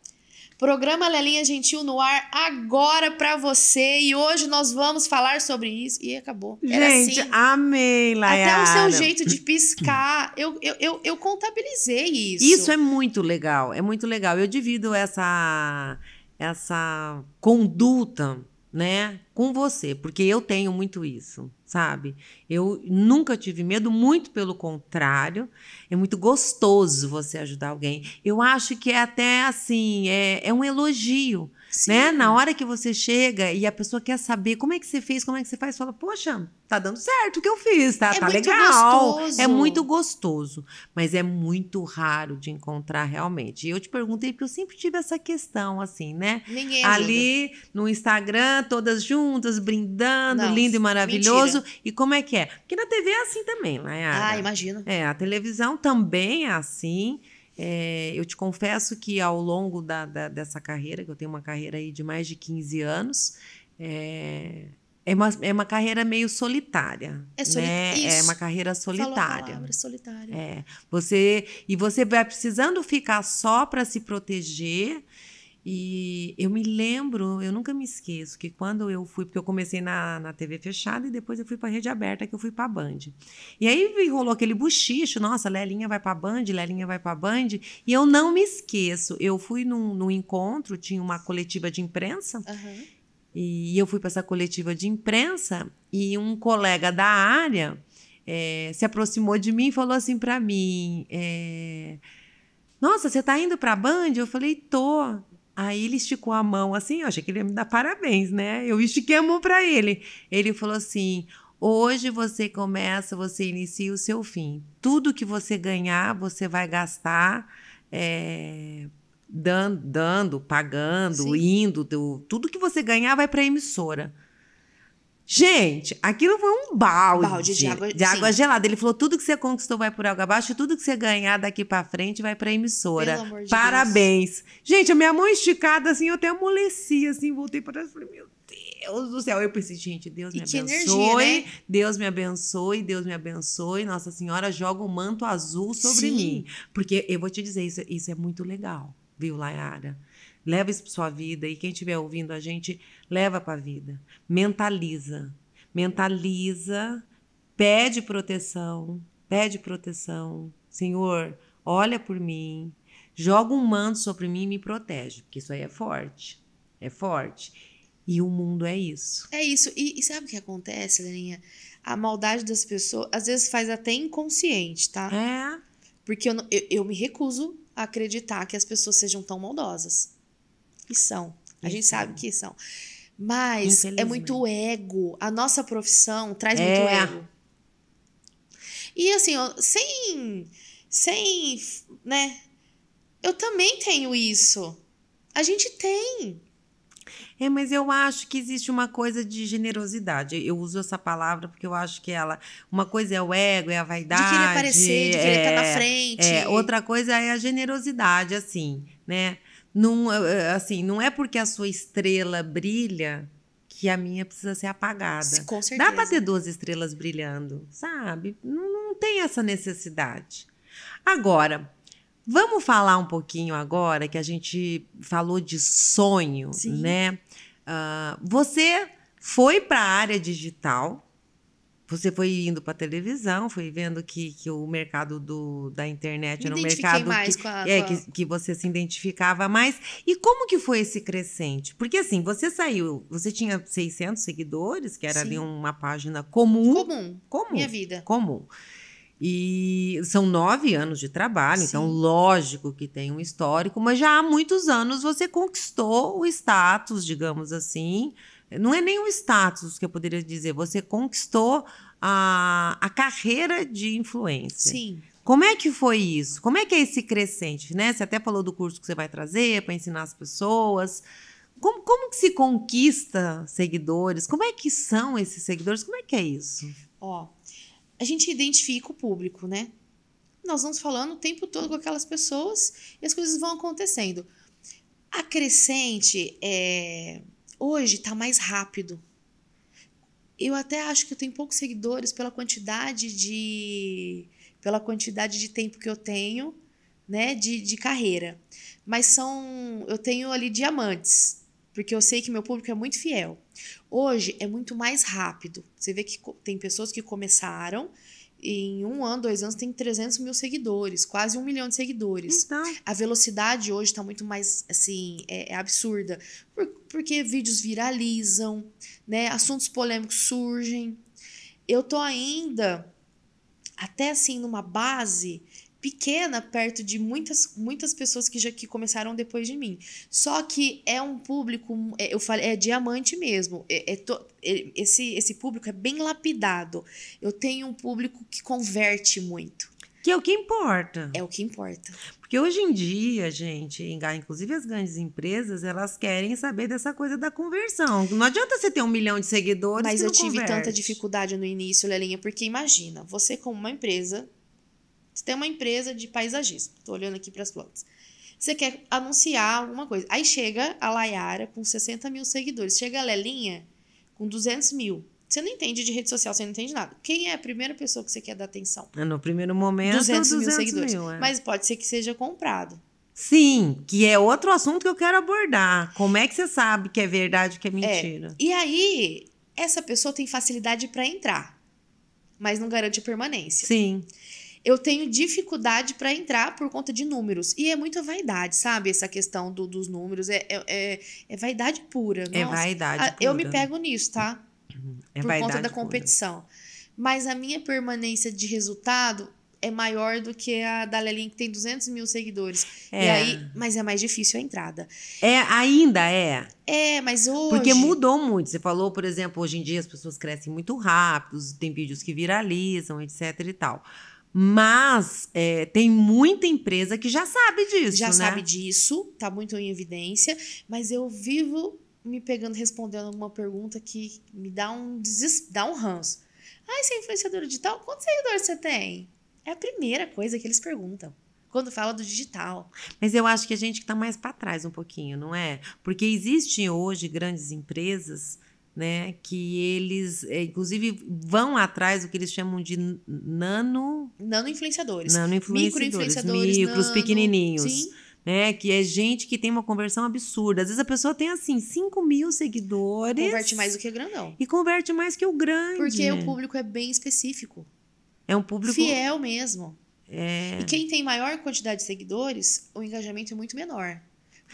Programa Lelinha Gentil no ar agora para você e hoje nós vamos falar sobre isso. E acabou. Era Gente, assim. amei, Layara. Até o seu jeito de piscar, eu, eu, eu, eu contabilizei isso. Isso é muito legal, é muito legal. Eu divido essa, essa conduta né, com você, porque eu tenho muito isso sabe? Eu nunca tive medo, muito pelo contrário, é muito gostoso você ajudar alguém. Eu acho que é até assim, é, é um elogio né? Sim. né? Na hora que você chega e a pessoa quer saber como é que você fez, como é que você faz, fala, poxa, tá dando certo o que eu fiz, tá, é tá legal. É gostoso. É muito gostoso, mas é muito raro de encontrar realmente. E eu te perguntei porque eu sempre tive essa questão, assim, né? Ninguém é Ali no Instagram, todas juntas, brindando, Não, lindo e maravilhoso. Mentira. E como é que é? Porque na TV é assim também, né? Ah, imagino. É, a televisão também é assim. É, eu te confesso que ao longo da, da, dessa carreira, que eu tenho uma carreira aí de mais de 15 anos, é, é, uma, é uma carreira meio solitária. É, soli né? Isso. é uma carreira solitária. Palavra, solitária. É. Você, e você vai precisando ficar só para se proteger e eu me lembro, eu nunca me esqueço, que quando eu fui, porque eu comecei na, na TV fechada e depois eu fui para rede aberta, que eu fui para Band. E aí rolou aquele buchicho, nossa, Lelinha vai para Band, Lelinha vai para Band. E eu não me esqueço, eu fui num, num encontro, tinha uma coletiva de imprensa. Uhum. E eu fui para essa coletiva de imprensa e um colega da área é, se aproximou de mim e falou assim para mim: é, Nossa, você está indo para a Band? Eu falei: Tô. Aí ele esticou a mão assim, eu achei que ele ia me dar parabéns, né? Eu estiquei a mão para ele. Ele falou assim: Hoje você começa, você inicia o seu fim. Tudo que você ganhar, você vai gastar é, eh, dando, dando, pagando, Sim. indo. Do, tudo que você ganhar vai para a emissora. Gente, aquilo foi um balde, balde de, água, de água, gelada. Ele falou: tudo que você conquistou vai por água abaixo, tudo que você ganhar daqui para frente vai pra emissora. Pelo amor de Parabéns. Deus. Gente, a minha mão esticada, assim, eu até amoleci, assim, voltei para trás e falei: meu Deus do céu. Eu pensei, gente, Deus me abençoe. Energia, né? Deus me abençoe, Deus me abençoe. Nossa Senhora joga um manto azul sobre Sim. mim. Porque eu vou te dizer, isso, isso é muito legal, viu, Layara? Leva isso para sua vida e quem estiver ouvindo a gente, leva para a vida. Mentaliza. Mentaliza, pede proteção, pede proteção. Senhor, olha por mim, joga um manto sobre mim e me protege, porque isso aí é forte. É forte. E o mundo é isso. É isso. E, e sabe o que acontece, Leninha? A maldade das pessoas, às vezes, faz até inconsciente, tá? É. Porque eu, eu, eu me recuso a acreditar que as pessoas sejam tão maldosas. E são. A gente sabe que são. Mas é muito ego. A nossa profissão traz é. muito ego. E assim, sem. Sem. Né? Eu também tenho isso. A gente tem. É, mas eu acho que existe uma coisa de generosidade. Eu uso essa palavra porque eu acho que ela. Uma coisa é o ego, é a vaidade. De querer aparecer, de querer é, estar na frente. É, outra coisa é a generosidade, assim, né? Não, eh, eh, assim, não é porque a sua estrela brilha que a minha precisa ser apagada. Com certeza. Dá para ter duas estrelas brilhando, sabe? Não, não tem essa necessidade. Agora, vamos falar um pouquinho agora que a gente falou de sonho, Sim. né? Uh, você foi para a área digital, você foi indo para televisão, foi vendo que, que o mercado do, da internet Me era um mercado é, que, a, é, que, que, você se identificava mais. E como que foi esse crescente? Porque assim, você saiu, você tinha 600 seguidores, que era Sim. ali uma página comum. Comum. Comum. Minha vida. Comum. E são nove anos de trabalho, então, Sim. então lógico que tem um histórico, mas já há muitos anos você conquistou o status, digamos assim, não é nem um status que eu poderia dizer. Você conquistou a, a carreira de influência. Sim. Como é que foi isso? Como é que é esse crescente, né? Você até falou do curso que você vai trazer para ensinar as pessoas. Como, como que se conquista seguidores? Como é que são esses seguidores? Como é que é isso? Ó, a gente identifica o público, né? Nós vamos falando o tempo todo com aquelas pessoas e as coisas vão acontecendo. A crescente é Hoje está mais rápido. Eu até acho que eu tenho poucos seguidores pela quantidade de pela quantidade de tempo que eu tenho, né, de, de carreira. Mas são eu tenho ali diamantes, porque eu sei que meu público é muito fiel. Hoje é muito mais rápido. Você vê que tem pessoas que começaram em um ano, dois anos, tem 300 mil seguidores, quase um milhão de seguidores. Então. A velocidade hoje está muito mais, assim, é, é absurda. Por, porque vídeos viralizam, né? Assuntos polêmicos surgem. Eu tô ainda, até assim, numa base pequena perto de muitas, muitas pessoas que já que começaram depois de mim. Só que é um público, é, eu falei, é diamante mesmo. É, é to, é, esse, esse público é bem lapidado. Eu tenho um público que converte muito. Que é o que importa. É o que importa. Porque hoje em dia, gente, inclusive as grandes empresas, elas querem saber dessa coisa da conversão. Não adianta você ter um milhão de seguidores. Mas eu tive converte. tanta dificuldade no início, Lelinha, porque imagina, você, como uma empresa, você tem uma empresa de paisagismo. Tô olhando aqui para as plantas. Você quer anunciar alguma coisa. Aí chega a Layara com 60 mil seguidores. Chega a Lelinha com 200 mil. Você não entende de rede social, você não entende nada. Quem é a primeira pessoa que você quer dar atenção? É, no primeiro momento, 200, 200 mil seguidores. Mil, é. Mas pode ser que seja comprado. Sim, que é outro assunto que eu quero abordar. Como é que você sabe que é verdade que é, é mentira? É. E aí, essa pessoa tem facilidade para entrar, mas não garante permanência. Sim eu tenho dificuldade para entrar por conta de números. E é muita vaidade, sabe? Essa questão do, dos números. É, é, é vaidade pura. Nossa, é vaidade pura. É ah, eu me né? pego nisso, tá? Uhum. É por conta da competição. Pura. Mas a minha permanência de resultado é maior do que a da Lelinha que tem 200 mil seguidores. É. E aí, mas é mais difícil a entrada. É, ainda é. É, mas hoje. Porque mudou muito. Você falou, por exemplo, hoje em dia as pessoas crescem muito rápido, tem vídeos que viralizam, etc e tal. Mas é, tem muita empresa que já sabe disso. Já né? sabe disso, tá muito em evidência, mas eu vivo me pegando respondendo alguma pergunta que me dá um dá um ranço. Ah, você é influenciadora digital? Quantos seguidores você tem? É a primeira coisa que eles perguntam quando fala do digital. Mas eu acho que a gente está mais para trás um pouquinho, não é? Porque existem hoje grandes empresas né? Que eles, é, inclusive, vão atrás do que eles chamam de nano. Nano influenciadores. Nano influenciadores. Micro influenciadores. Micros, nano, pequenininhos. Sim. Né? Que é gente que tem uma conversão absurda. Às vezes a pessoa tem assim, 5 mil seguidores. Converte mais do que o grandão. E converte mais que o grande. Porque o público é bem específico. É um público. Fiel mesmo. É. E quem tem maior quantidade de seguidores, o engajamento é muito menor.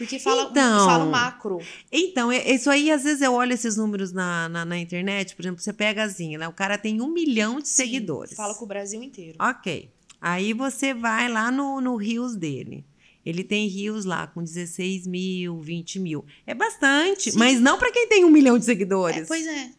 Porque fala, então, fala macro. Então, é, isso aí, às vezes eu olho esses números na, na, na internet, por exemplo, você pega a assim, Zinha, né? O cara tem um milhão de Sim, seguidores. Fala com o Brasil inteiro. Ok. Aí você vai lá no, no rios dele. Ele tem rios lá com 16 mil, 20 mil. É bastante, Sim. mas não para quem tem um milhão de seguidores. É, pois é.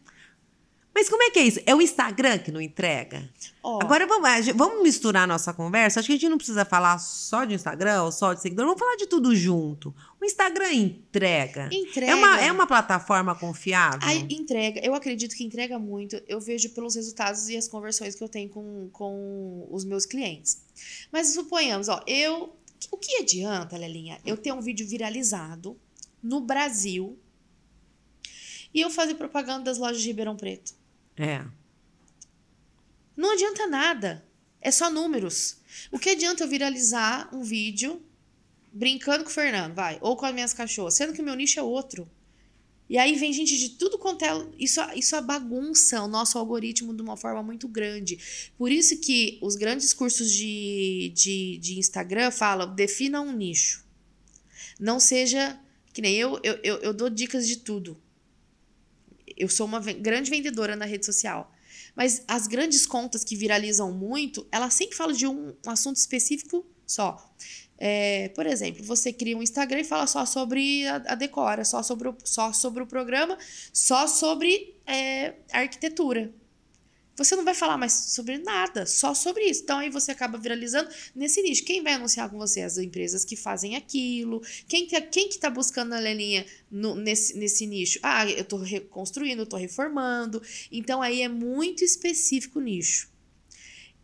Mas como é que é isso? É o Instagram que não entrega? Oh. Agora vamos, vamos misturar a nossa conversa. Acho que a gente não precisa falar só de Instagram ou só de seguidor. Vamos falar de tudo junto. O Instagram entrega. Entrega. É uma, é uma plataforma confiável? A entrega. Eu acredito que entrega muito. Eu vejo pelos resultados e as conversões que eu tenho com, com os meus clientes. Mas suponhamos, ó, eu. O que adianta, Lelinha, eu ter um vídeo viralizado no Brasil e eu fazer propaganda das lojas de Ribeirão Preto? É. Não adianta nada. É só números. O que adianta eu viralizar um vídeo brincando com o Fernando, vai, ou com as minhas cachorras, sendo que o meu nicho é outro. E aí vem gente de tudo quanto é. Isso, isso é bagunça o nosso algoritmo de uma forma muito grande. Por isso que os grandes cursos de, de, de Instagram falam: defina um nicho. Não seja. Que nem eu, eu, eu, eu dou dicas de tudo eu sou uma grande vendedora na rede social. Mas as grandes contas que viralizam muito, elas sempre falam de um, assunto específico só. É, por exemplo, você cria um Instagram e fala só sobre a, a decora, só sobre, o, só sobre o programa, só sobre é, arquitetura. Você não vai falar mais sobre nada, só sobre isso. Então aí você acaba viralizando nesse nicho. Quem vai anunciar com você? As empresas que fazem aquilo. Quem que, é, quem que tá buscando a Lelinha no, nesse, nesse nicho? Ah, eu tô reconstruindo, eu tô reformando. Então aí é muito específico o nicho.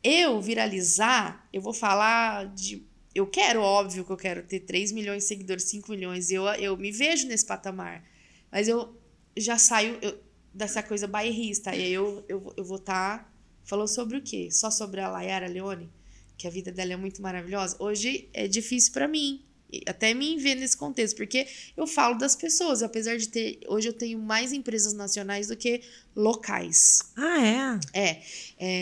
Eu viralizar, eu vou falar de. Eu quero, óbvio que eu quero ter 3 milhões de seguidores, 5 milhões. Eu, eu me vejo nesse patamar. Mas eu já saio. Eu, dessa coisa bairrista. E aí eu, eu, eu vou estar tá falando sobre o quê? Só sobre a Layara Leone, que a vida dela é muito maravilhosa. Hoje é difícil para mim, até me ver nesse contexto, porque eu falo das pessoas, apesar de ter. Hoje eu tenho mais empresas nacionais do que locais. Ah, é? É.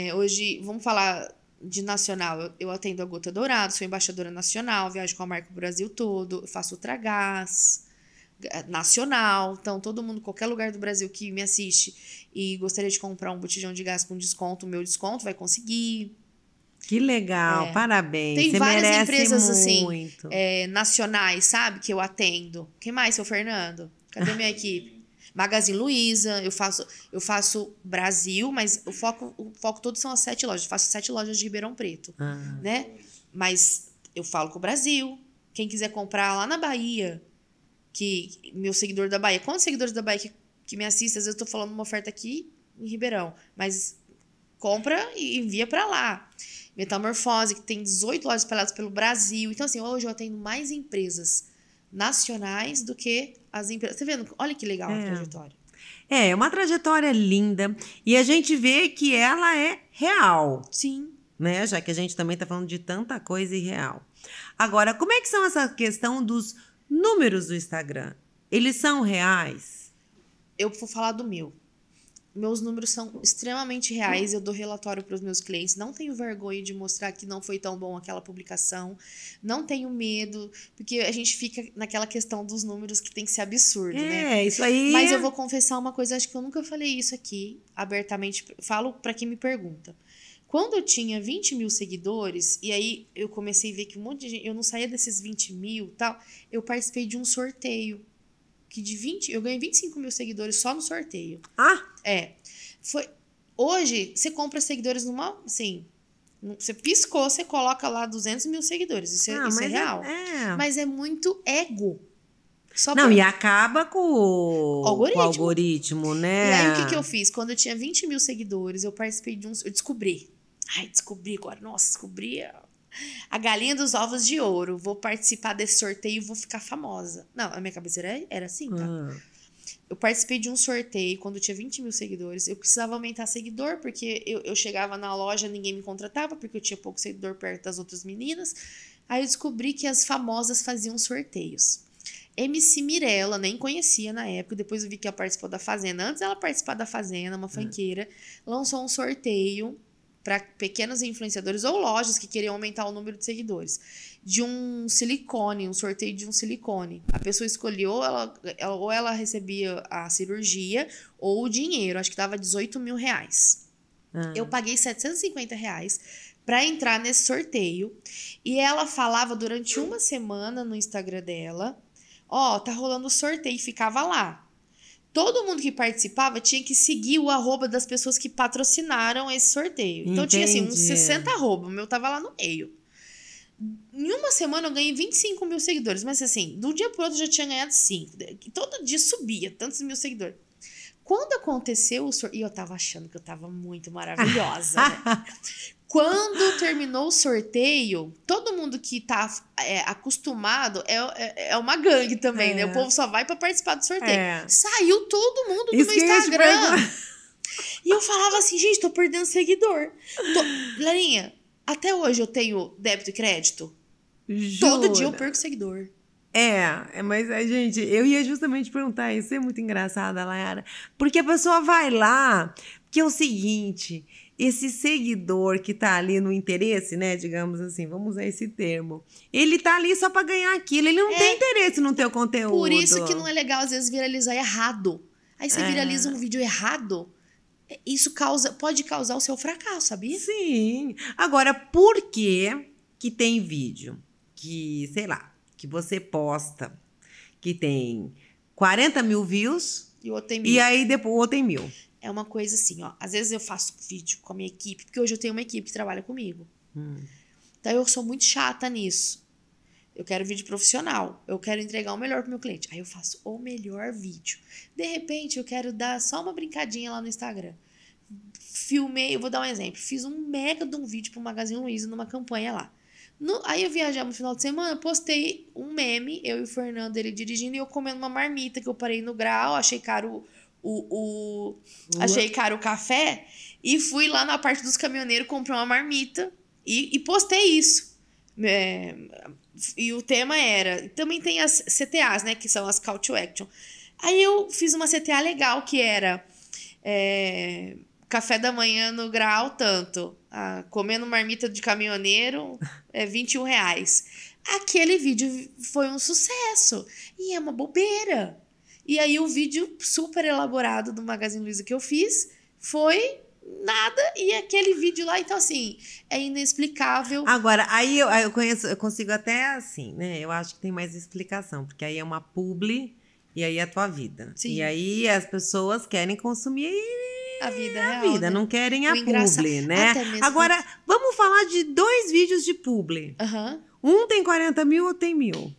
é hoje, vamos falar de nacional. Eu, atendo a Gota Dourado, sou embaixadora nacional, viajo com a marca o Brasil todo, faço Ultragás nacional. Então, todo mundo, qualquer lugar do Brasil que me assiste e gostaria de comprar um botijão de gás com desconto, meu desconto vai conseguir. Que legal, é. parabéns. Tem Você várias empresas assim, é, nacionais, sabe, que eu atendo. Quem mais, seu Fernando? Cadê minha equipe? Magazine Luiza, eu faço, eu faço Brasil, mas o foco, o foco todo são as sete lojas. Eu faço sete lojas de Ribeirão Preto, ah. né? Mas eu falo com o Brasil. Quem quiser comprar lá na Bahia, que meu seguidor da Bahia. Quantos seguidores da Bahia que, que me assistem? Às vezes eu tô falando uma oferta aqui em Ribeirão, mas compra e envia para lá. Metamorfose, que tem 18 lojas espalhadas pelo Brasil. Então, assim, hoje eu atendo mais empresas nacionais do que as empresas. Você tá vendo? Olha que legal é. a trajetória. É, é uma trajetória linda. E a gente vê que ela é real. Sim. Né? Já que a gente também está falando de tanta coisa irreal. Agora, como é que são essa questão dos números do Instagram, eles são reais? Eu vou falar do meu. Meus números são extremamente reais, eu dou relatório para os meus clientes. Não tenho vergonha de mostrar que não foi tão bom aquela publicação. Não tenho medo, porque a gente fica naquela questão dos números que tem que ser absurdo, é, né? É, isso aí. Mas eu é vou confessar uma coisa, acho que eu nunca falei isso aqui abertamente. Falo para quem me pergunta. Quando eu tinha 20 mil seguidores, e aí eu comecei a ver que um monte de gente, eu não saía desses 20 mil tal, eu participei de um sorteio. Que de 20, eu ganhei 25 mil seguidores só no sorteio. Ah! É. Foi, hoje, você compra seguidores numa, assim, você piscou, você coloca lá 200 mil seguidores. Isso, é, ah, é, isso é, é real. É, é. Mas é muito ego. Só não, pra... e acaba com o algoritmo, com o algoritmo né? E aí, o que, que eu fiz? Quando eu tinha 20 mil seguidores, eu participei de um, Eu descobri. Ai, descobri agora. Nossa, descobri a galinha dos ovos de ouro. Vou participar desse sorteio e vou ficar famosa. Não, a minha cabeça era, era assim, tá? Ah. Eu participei de um sorteio quando eu tinha 20 mil seguidores. Eu precisava aumentar seguidor, porque eu, eu chegava na loja, ninguém me contratava, porque eu tinha pouco seguidor perto das outras meninas. Aí eu descobri que as famosas faziam sorteios. MC Mirella, nem conhecia na época, depois eu vi que ela participou da Fazenda. Antes ela participar da Fazenda, uma é. fanqueira, lançou um sorteio para pequenos influenciadores ou lojas que queriam aumentar o número de seguidores, de um silicone, um sorteio de um silicone. A pessoa escolheu, ela, ela, ou ela recebia a cirurgia ou o dinheiro, acho que dava 18 mil reais. Ah. Eu paguei 750 reais para entrar nesse sorteio. E ela falava durante uma semana no Instagram dela: Ó, oh, tá rolando sorteio, e ficava lá todo mundo que participava tinha que seguir o arroba das pessoas que patrocinaram esse sorteio. Então Entendi. tinha assim, uns 60 arroba, o meu tava lá no meio. Em uma semana eu ganhei 25 mil seguidores, mas assim, de um dia pro outro eu já tinha ganhado 5. Todo dia subia tantos mil seguidores. Quando aconteceu o sorteio, e eu tava achando que eu tava muito maravilhosa, né? Quando terminou o sorteio, todo mundo que tá é, acostumado é, é, é uma gangue também, é. né? O é. povo só vai para participar do sorteio. É. Saiu todo mundo do meu Instagram. E eu falava assim, gente, tô perdendo seguidor. Tô... Larinha, até hoje eu tenho débito e crédito. Jura? Todo dia eu perco seguidor. É, é mas, gente, eu ia justamente perguntar isso. É muito engraçada, Layara. Porque a pessoa vai lá, porque é o seguinte esse seguidor que está ali no interesse, né? Digamos assim, vamos usar esse termo. Ele tá ali só para ganhar aquilo. Ele não é, tem interesse no teu conteúdo. Por isso que não é legal, às vezes, viralizar errado. Aí você é. viraliza um vídeo errado. Isso causa, pode causar o seu fracasso, sabia? Sim. Agora, por que que tem vídeo que, sei lá, que você posta que tem 40 mil views e, o outro tem mil. e aí depois o outro tem mil? é uma coisa assim, ó. Às vezes eu faço vídeo com a minha equipe, porque hoje eu tenho uma equipe que trabalha comigo. Hum. Então eu sou muito chata nisso. Eu quero vídeo profissional, eu quero entregar o melhor pro meu cliente. Aí eu faço o melhor vídeo. De repente eu quero dar só uma brincadinha lá no Instagram. Filmei, eu vou dar um exemplo. Fiz um mega de um vídeo pro Magazine Luiza numa campanha lá. No, aí eu viajamos no final de semana, postei um meme, eu e o Fernando, ele dirigindo, e eu comendo uma marmita que eu parei no grau, achei caro o, o... achei caro o café e fui lá na parte dos caminhoneiros comprar uma marmita e, e postei isso. É, e o tema era. Também tem as CTAs, né? Que são as Call to Action. Aí eu fiz uma CTA legal que era. É, café da manhã no grau, tanto. Ah, comendo marmita de caminhoneiro é 21 reais. Aquele vídeo foi um sucesso. E é uma bobeira. E aí o vídeo super elaborado do Magazine Luiza que eu fiz foi nada e aquele vídeo lá, então assim, é inexplicável. Agora, aí eu, eu conheço, eu consigo até assim, né? Eu acho que tem mais explicação, porque aí é uma publi e aí é a tua vida. Sim. E aí as pessoas querem consumir a vida, a real, vida, né? não querem a publi, né? Agora, que... vamos falar de dois vídeos de publi. Uhum. Um tem 40 mil, outro tem mil.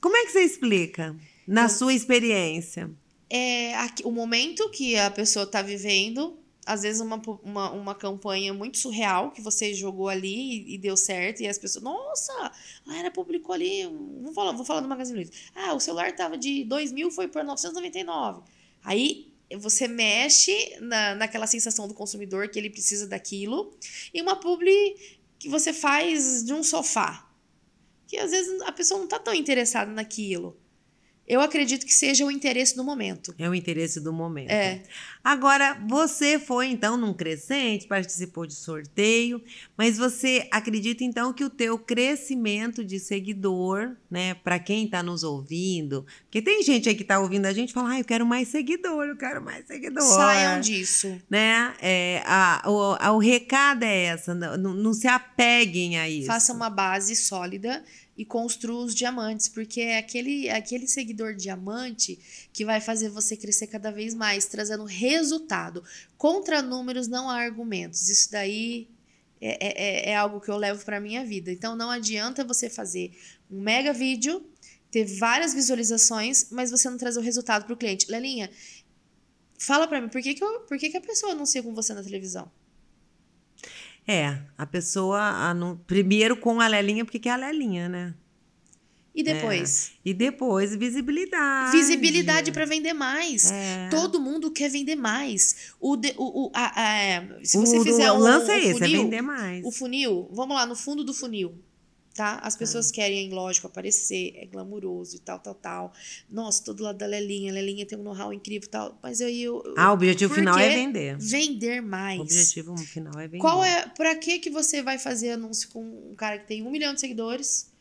Como é que você explica? Na hum. sua experiência. É, aqui, o momento que a pessoa está vivendo, às vezes uma, uma, uma campanha muito surreal que você jogou ali e, e deu certo, e as pessoas, nossa, a Lara publicou ali, vou falar, vou falar do Magazine Luiza. Ah, o celular tava de 2 mil, foi por 999. Aí você mexe na, naquela sensação do consumidor que ele precisa daquilo, e uma publi que você faz de um sofá, que às vezes a pessoa não tá tão interessada naquilo. Eu acredito que seja o interesse do momento. É o interesse do momento. É. Agora, você foi então num crescente, participou de sorteio, mas você acredita então que o teu crescimento de seguidor, né, para quem está nos ouvindo, porque tem gente aí que está ouvindo a gente e fala, ah, eu quero mais seguidor, eu quero mais seguidor. Saiam disso. Né? É, a, o, a, o recado é essa, não, não se apeguem a isso. Faça uma base sólida e construa os diamantes, porque é aquele, é aquele seguidor diamante que vai fazer você crescer cada vez mais, trazendo resultado. Contra números não há argumentos. Isso daí é, é, é, é algo que eu levo para minha vida. Então não adianta você fazer um mega vídeo, ter várias visualizações, mas você não trazer o resultado para o cliente. Lelinha, fala para mim, por que, que, eu, por que, que a pessoa anuncia com você na televisão? É, a pessoa anu... primeiro com a lelinha, porque que é a lelinha, né? E depois? É. E depois, visibilidade. Visibilidade para vender mais. É. Todo mundo quer vender mais. O, de, o, o a, a, se você o, fizer o, um, lance é esse, é funil, é vender mais. O funil, vamos lá, no fundo do funil tá? As tá. pessoas querem, lógico, aparecer, é glamuroso e tal, tal, tal. Nossa, todo lado da Lelinha, a Lelinha tem um know-how incrível e tal, mas aí eu, Ah, o objetivo final é vender. Vender mais. O objetivo final é vender. Qual é, pra que que você vai fazer anúncio com um cara que tem um milhão de seguidores,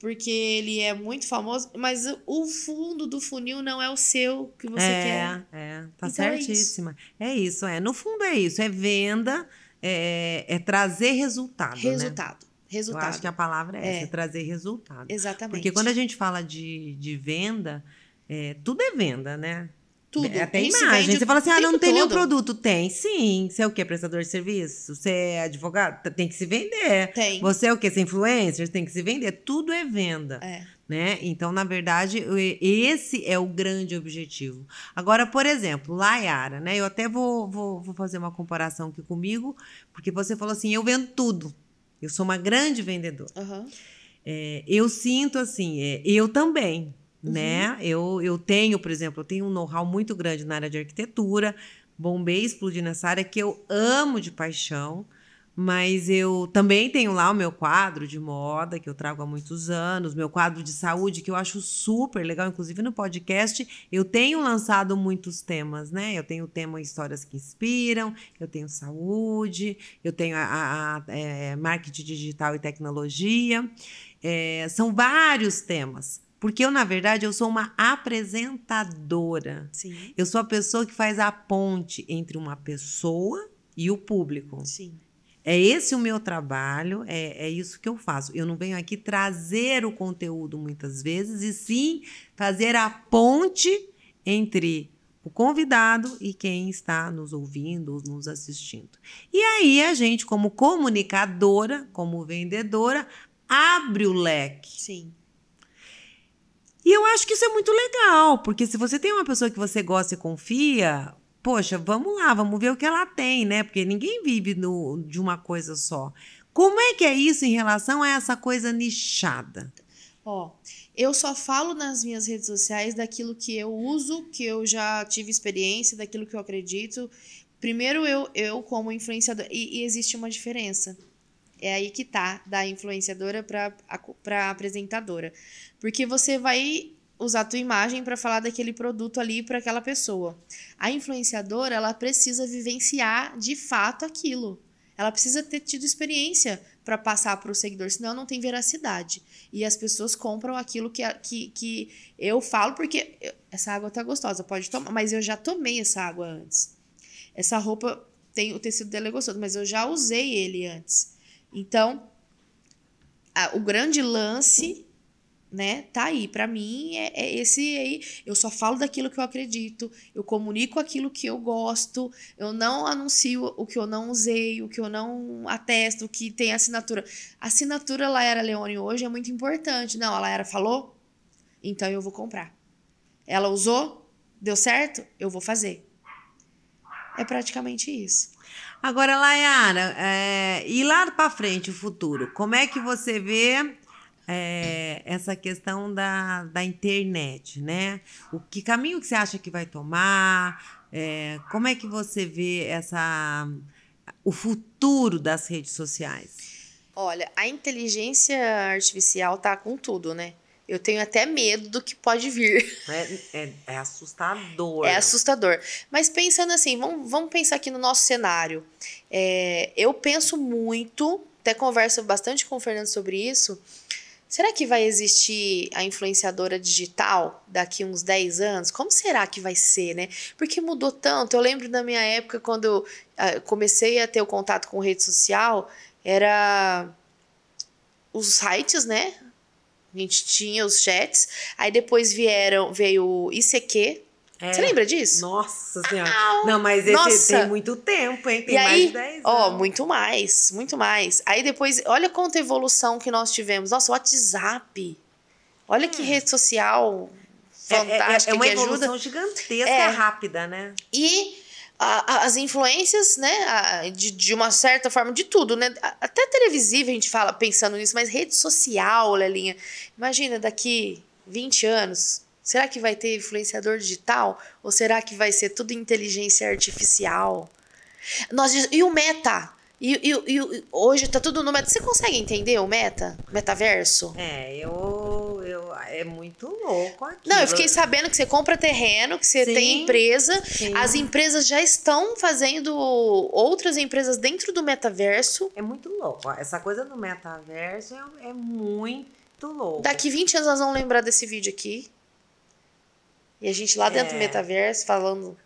porque ele é muito famoso, mas o fundo do funil não é o seu que você é, quer. É, é, tá então certíssima. É isso. é isso, é. No fundo é isso, é venda, é, é trazer resultado. Né? Resultado. Né? Resultado. Eu acho que a palavra é, é. essa, trazer resultado. Exatamente. Porque quando a gente fala de, de venda, é, tudo é venda, né? Tudo. É, até imagem. Você fala assim, ah, não tem todo. nenhum produto. Tem, sim. Você é o quê? Prestador de serviço? Você é advogado? Tem que se vender. Tem. Você é o quê? Você é influencer? Tem que se vender. Tudo é venda. É. Né? Então, na verdade, esse é o grande objetivo. Agora, por exemplo, Layara, né? Eu até vou, vou, vou fazer uma comparação aqui comigo, porque você falou assim, eu vendo tudo. Eu sou uma grande vendedora. Uhum. É, eu sinto assim, é, eu também, uhum. né? Eu, eu tenho, por exemplo, eu tenho um know-how muito grande na área de arquitetura, bombei explodir nessa área que eu amo de paixão. Mas eu também tenho lá o meu quadro de moda, que eu trago há muitos anos, meu quadro de saúde, que eu acho super legal. Inclusive no podcast, eu tenho lançado muitos temas, né? Eu tenho o tema Histórias que Inspiram, eu tenho saúde, eu tenho a, a, a é, marketing digital e tecnologia. É, são vários temas. Porque eu, na verdade, eu sou uma apresentadora. Sim. Eu sou a pessoa que faz a ponte entre uma pessoa e o público. Sim. É esse o meu trabalho, é, é isso que eu faço. Eu não venho aqui trazer o conteúdo muitas vezes, e sim fazer a ponte entre o convidado e quem está nos ouvindo ou nos assistindo. E aí a gente, como comunicadora, como vendedora, abre o leque. Sim. E eu acho que isso é muito legal, porque se você tem uma pessoa que você gosta e confia, poxa, vamos lá, vamos ver o que ela tem, né? Porque ninguém vive no, de uma coisa só. Como é que é isso em relação a essa coisa nichada? Ó, eu só falo nas minhas redes sociais daquilo que eu uso, que eu já tive experiência, daquilo que eu acredito. Primeiro, eu, eu como influenciadora. E, e existe uma diferença. É aí que tá, da influenciadora para apresentadora. Porque você vai usar a tua imagem para falar daquele produto ali para aquela pessoa. A influenciadora, ela precisa vivenciar de fato aquilo. Ela precisa ter tido experiência para passar para o seguidor, senão não tem veracidade. E as pessoas compram aquilo que, que, que eu falo, porque essa água tá gostosa, pode tomar, mas eu já tomei essa água antes. Essa roupa tem o tecido dela é gostoso, mas eu já usei ele antes. Então, a, o grande lance né? Tá aí. Para mim, é, é, esse aí. Eu só falo daquilo que eu acredito, eu comunico aquilo que eu gosto, eu não anuncio o que eu não usei, o que eu não atesto, o que tem assinatura. A assinatura Layara Leone hoje é muito importante. Não, a Layara falou, então eu vou comprar. Ela usou, deu certo, eu vou fazer. É praticamente isso. Agora, Layara, é, e lá para frente, o futuro, como é que você vê é, essa questão da, da internet, né? O que caminho que você acha que vai tomar? É, como é que você vê essa, o futuro das redes sociais? Olha, a inteligência artificial tá com tudo, né? Eu tenho até medo do que pode vir. É, é, é assustador. É assustador. Mas pensando assim, vamos, vamos pensar aqui no nosso cenário. É, eu penso muito, até converso bastante com o Fernando sobre isso, Será que vai existir a influenciadora digital daqui uns 10 anos? Como será que vai ser, né? Porque mudou tanto. Eu lembro da minha época quando ah, eu comecei a ter o contato com rede social, era os sites, né? A gente tinha os chats, aí depois vieram veio o ICQ, é. Você lembra disso? Nossa Senhora. Au, ah, não, mas esse nossa. tem muito tempo, hein? Tem e mais aí, de 10 anos. Ó, muito mais, muito mais. Aí depois, olha quanta evolução que nós tivemos. Nossa, WhatsApp. Olha hum. que rede social fantástica. É, é, é, é uma evolução gigantesca, é. rápida, né? E a, a, as influências, né? A, de, de uma certa forma, de tudo, né? Até televisiva a gente fala pensando nisso, mas rede social, Lelinha. Imagina daqui 20 anos Será que vai ter influenciador digital? Ou será que vai ser tudo inteligência artificial? Nós, e o meta? E, e, e hoje tá tudo no meta. Você consegue entender o meta? Metaverso? É, eu. eu é muito louco aqui. Não, eu fiquei sabendo que você compra terreno, que você sim, tem empresa. Sim. As empresas já estão fazendo outras empresas dentro do metaverso. É muito louco. Essa coisa do metaverso é, é muito louco. Daqui 20 anos nós vamos lembrar desse vídeo aqui. E a gente lá dentro é. do metaverso falando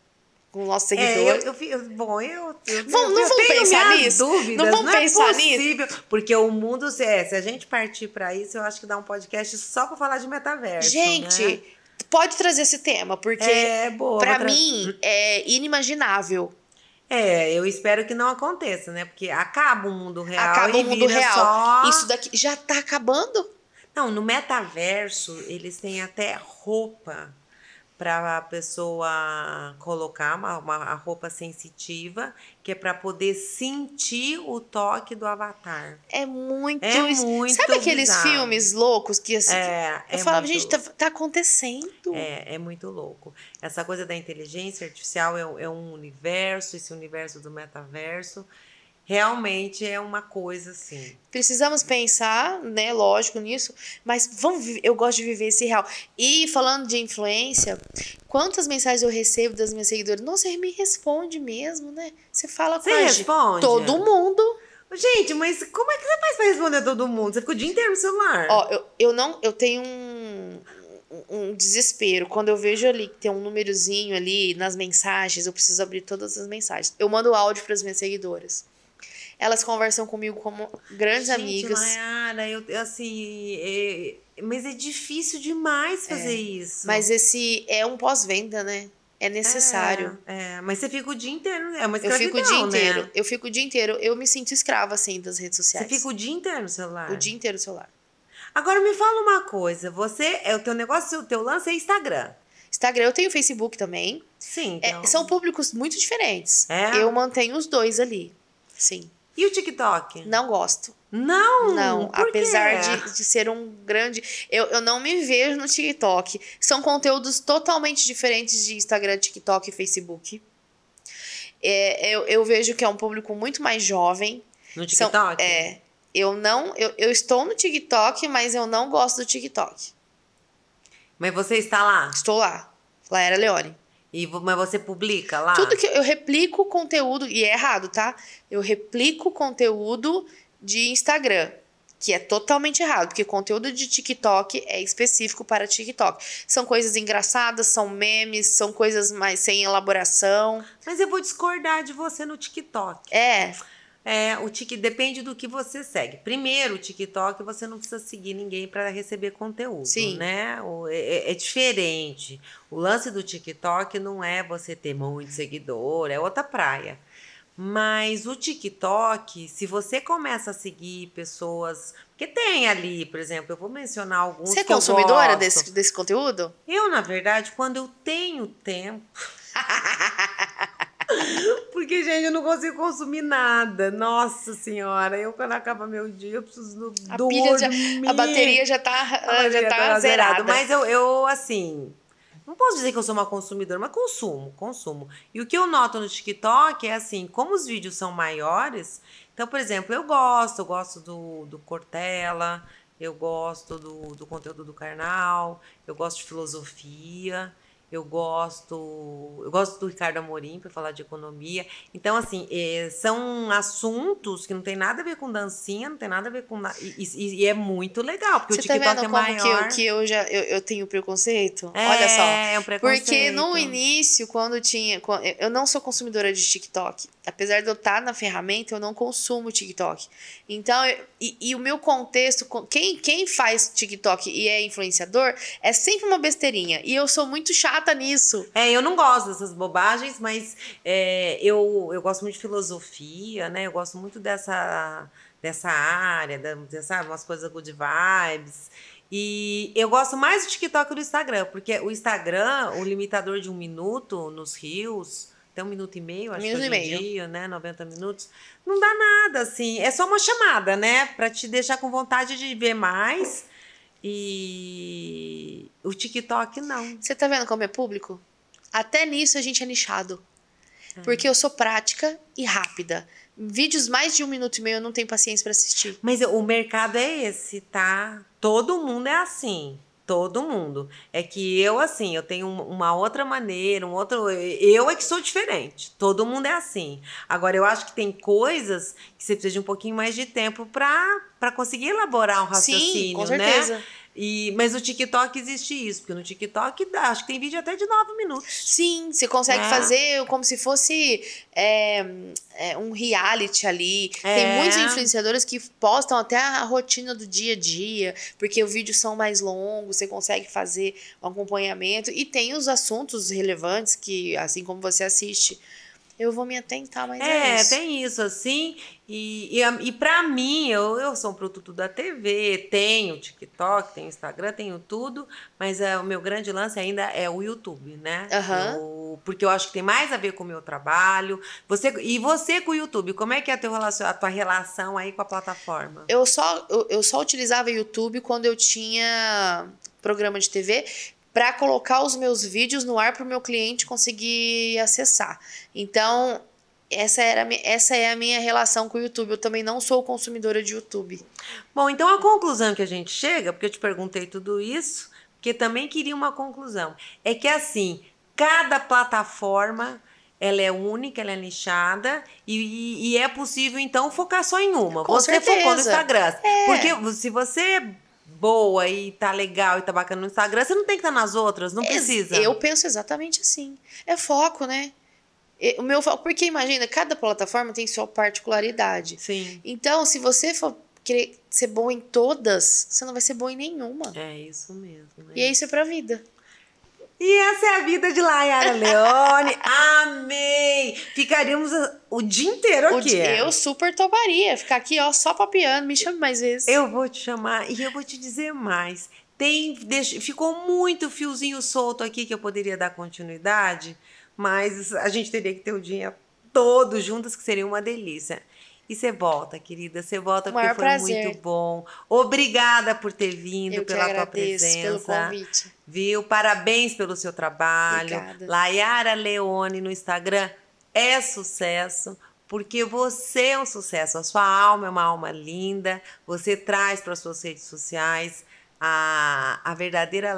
com o nosso seguidor. É, eu, eu, bom, eu, eu, Vão, não eu vamos pensar nisso. Dúvidas. Não vamos não é pensar é possível, nisso. Porque o mundo, é, se a gente partir para isso, eu acho que dá um podcast só para falar de metaverso. Gente, né? pode trazer esse tema, porque é, para mim é inimaginável. É, eu espero que não aconteça, né? Porque acaba o mundo real. Acaba o mundo real. Só... Isso daqui já tá acabando? Não, no metaverso eles têm até roupa para a pessoa colocar uma, uma, a roupa sensitiva, que é para poder sentir o toque do avatar. É muito. É muito Sabe aqueles filmes loucos que assim. É, eu é falava, gente, tá, tá, acontecendo. É, é muito louco. Essa coisa da inteligência artificial é, é um universo, esse universo do metaverso realmente é uma coisa assim. Precisamos pensar, né, lógico nisso, mas vamos eu gosto de viver esse real. E falando de influência, quantas mensagens eu recebo das minhas seguidoras? Nossa, me responde mesmo, né? Você fala com responde? todo mundo. Gente, mas como é que você faz pra responder todo mundo? Você fica o dia inteiro no celular. Ó, eu, eu não, eu tenho um um desespero. Quando eu vejo ali que tem um númerozinho ali nas mensagens, eu preciso abrir todas as mensagens. Eu mando áudio para as minhas seguidoras. Elas conversam comigo como grandes Gente, amigas. Mayara, eu, assim, é, mas é difícil demais é. fazer é, isso. Mas esse é um pós-venda, né? É necessário. É, é, mas você fica o dia inteiro, é uma escravidão, Eu fico o dia né? inteiro. Né? Eu fico o dia inteiro. Eu me sinto escrava, assim, das redes sociais. Você fica o dia inteiro no celular? O dia inteiro no celular. Agora me fala uma coisa. Você, é o teu negócio, o teu lance é Instagram. Instagram, eu tenho Facebook também. Sim. É, então... É, são públicos muito diferentes. É. Eu mantenho os dois ali. Sim. E o TikTok? Não gosto. Não? Não, apesar de, de, ser um grande. Eu, eu não me vejo no TikTok. São conteúdos totalmente diferentes de Instagram, TikTok e Facebook. É, eu, eu vejo que é um público muito mais jovem. No TikTok? São, é. Eu não. Eu, eu estou no TikTok, mas eu não gosto do TikTok. Mas você está lá? Estou lá. Lá era Leone. E, mas você publica lá? Tudo que eu replico conteúdo, e é errado, tá? Eu replico conteúdo de Instagram, que é totalmente errado, porque conteúdo de TikTok é específico para TikTok. São coisas engraçadas, são memes, são coisas mais sem elaboração. Mas eu vou discordar de você no TikTok. É. É, o tic, depende do que você segue. Primeiro, o TikTok você não precisa seguir ninguém para receber conteúdo, Sim. né? O, é, é, é, diferente. O lance do TikTok não é você ter muito seguidor, é outra praia. Mas o TikTok, se você começa a seguir pessoas que tem ali, por exemplo, eu vou mencionar alguns. Você é consumidora desse, desse conteúdo? Eu, na verdade, quando eu tenho tempo. Porque, gente, eu não consigo consumir nada. Nossa senhora, eu quando acaba meu dia, eu preciso a dormir. Já, a bateria já tá, ah, já tá, tá zerada. zerada. Mas eu, eu, assim, não posso dizer que eu sou uma consumidora, mas consumo, consumo. E o que eu noto no TikTok é assim, como os vídeos são maiores, então, por exemplo, eu gosto, eu gosto do, do Cortella, eu gosto do, do conteúdo do Carnal, eu gosto de filosofia eu gosto, eu gosto do Ricardo Amorim para falar de economia. Então, assim, é, são assuntos que não tem nada a ver com dancinha, não tem nada a ver com e, e, e é muito legal, porque Você o tá TikTok tá vendo é maior. como maior. Que, que eu já eu, eu tenho preconceito? É, Olha só. É um preconceito. Porque no início, quando tinha. eu não sou consumidora de TikTok. Apesar de eu estar tá na ferramenta, eu não consumo TikTok. Então, eu, e, e o meu contexto, quem, quem faz TikTok e é influenciador, é sempre uma besteirinha. E eu sou muito chata chata nisso. É, eu não gosto dessas bobagens, mas é, eu, eu gosto muito de filosofia, né? Eu gosto muito dessa, dessa área, dessa, umas coisas good vibes. E eu gosto mais do TikTok do Instagram, porque o Instagram, o limitador de um minuto nos rios, até um minuto e meio, acho minuto que hoje e meio. dia, né? 90 minutos. Não dá nada, assim. É só uma chamada, né? Pra te deixar com vontade de ver mais e o TikTok não. Você tá vendo como é público? Até nisso a gente é nichado. É. Porque eu sou prática e rápida. Vídeos mais de um minuto e meio eu não tenho paciência para assistir. Mas o mercado é esse, tá? Todo mundo é assim. Todo mundo. É que eu, assim, eu tenho uma outra maneira, um outro. Eu é que sou diferente. Todo mundo é assim. Agora, eu acho que tem coisas que você precisa de um pouquinho mais de tempo para conseguir elaborar um raciocínio, Sim, com né? certeza. né? E, mas no TikTok existe isso, porque no TikTok dá, acho que tem vídeo até de 9 minutos. Sim, você consegue é. fazer como se fosse é, é, um reality ali. Tem é. muitos influenciadores que postam até a rotina do dia a dia, porque os vídeos são mais longos, você consegue fazer um acompanhamento. E tem os assuntos relevantes que, assim como você assiste eu vou me atentar mais é, a é, isso. É, tem isso, assim. E, e, e para mim, eu, eu sou um produto da TV, tenho TikTok, tenho Instagram, tenho tudo, mas é, o meu grande lance ainda é o YouTube, né? Uhum. Eu, porque eu acho que tem mais a ver com o meu trabalho. Você E você com o YouTube, como é que é a, a tua relação aí com a plataforma? Eu só, eu, eu só utilizava YouTube quando eu tinha programa de TV, para colocar os meus vídeos no ar para o meu cliente conseguir acessar. Então, essa, era, essa é a minha relação com o YouTube. Eu também não sou consumidora de YouTube. Bom, então a conclusão que a gente chega, porque eu te perguntei tudo isso, porque também queria uma conclusão, é que assim, cada plataforma ela é única, ela é nichada e, e, e é possível então focar só em uma. Com você certeza. focou no Instagram. É. Porque se você boa e tá legal e tá bacana no Instagram, você não tem que estar tá nas outras, não precisa. Eu penso exatamente assim. É foco, né? O meu foco, porque imagina, cada plataforma tem sua particularidade. Sim. Então, se você for querer ser bom em todas, você não vai ser bom em nenhuma. É isso mesmo. Né? E é isso é pra vida. E essa é a vida de Layara Leone. Amei! Ficaríamos o dia inteiro aqui. Dia, eu super toparia ficar aqui, ó, só papiando. Me chame mais vezes. Eu vou te chamar e eu vou te dizer mais. Tem, ficou muito fiozinho solto aqui que eu poderia dar continuidade, mas a gente teria que ter o dia todo juntas, que seria uma delícia. E você volta, querida. Você volta porque foi prazer. muito bom. Obrigada por ter vindo, Eu pela tua presença. Pelo convite. Viu? Parabéns pelo seu trabalho. Obrigada. Layara Leone no Instagram é sucesso porque você é um sucesso, a sua alma é uma alma linda, você traz para as suas redes sociais a, a verdadeira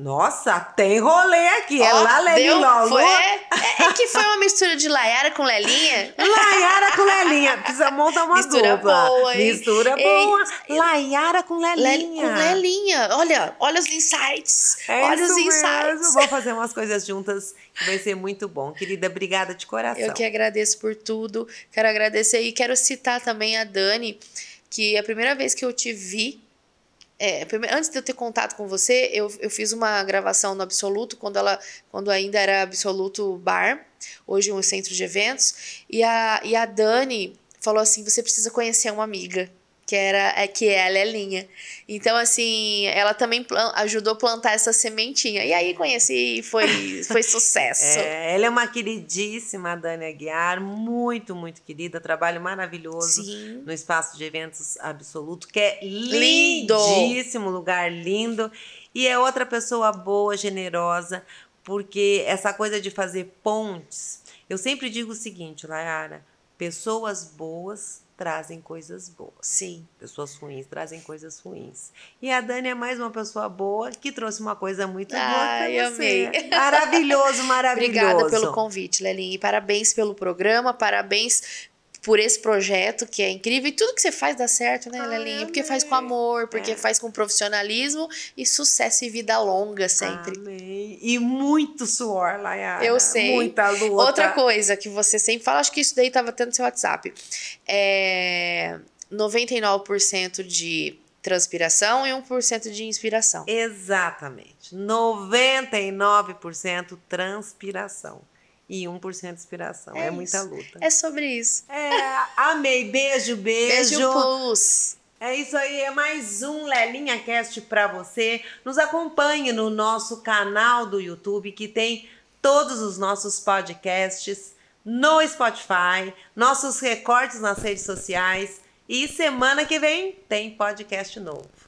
nossa, tem rolê aqui. É lá, Leli logo. Foi, é, é, que foi uma mistura de Laiara com Lelinha. Laiara com Lelinha. Precisa montar uma mistura dupla. Boa, Mistura boa. Laiara com Lelinha. Le, com Lelinha. Olha, olha os insights. É olha os insights. Mesmo. Vou fazer umas coisas juntas que vai ser muito bom. Querida, obrigada de coração. Eu que agradeço por tudo. Quero agradecer e quero citar também a Dani, que é a primeira vez que eu te vi é, antes de eu ter contato com você, eu, eu fiz uma gravação no Absoluto, quando, ela, quando ainda era Absoluto Bar, hoje um centro de eventos, e a, e a Dani falou assim: você precisa conhecer uma amiga que era é que é a Lelinha. Então assim, ela também ajudou a plantar essa sementinha. E aí conheci e foi foi sucesso. é, ela é uma queridíssima Dani Aguiar, muito muito querida, trabalho maravilhoso Sim. no espaço de eventos absoluto, que é lindo. lindíssimo, lugar lindo. E é outra pessoa boa, generosa, porque essa coisa de fazer pontes, eu sempre digo o seguinte, Layara, pessoas boas trazem coisas boas. Sim. Pessoas ruins trazem coisas ruins. E a Dani é mais uma pessoa boa que trouxe uma coisa muito boa Ai, pra você. Amei. Maravilhoso, maravilhoso. Obrigada pelo convite, Lelinha. E parabéns pelo programa, parabéns por esse projeto que é incrível. E tudo que você faz dá certo, né, ah, Lelinha? Porque faz com amor, porque é. faz com profissionalismo e sucesso e vida longa sempre. Amei. E muito suor, Layara. Eu sei. Muita luta. Outra coisa que você sempre fala, acho que isso daí tava até no seu WhatsApp. É 99% de transpiração e 1% de inspiração. Exatamente. 99% transpiração e 1% de inspiração. É, é muita luta. É sobre isso. É, amei. Beijo, beijo. Beijo, pus. É isso aí, é mais um Lelinha Cast para você. Nos acompanhe no nosso canal do YouTube que tem todos os nossos podcasts no Spotify, nossos recortes nas redes sociais e semana que vem tem podcast novo.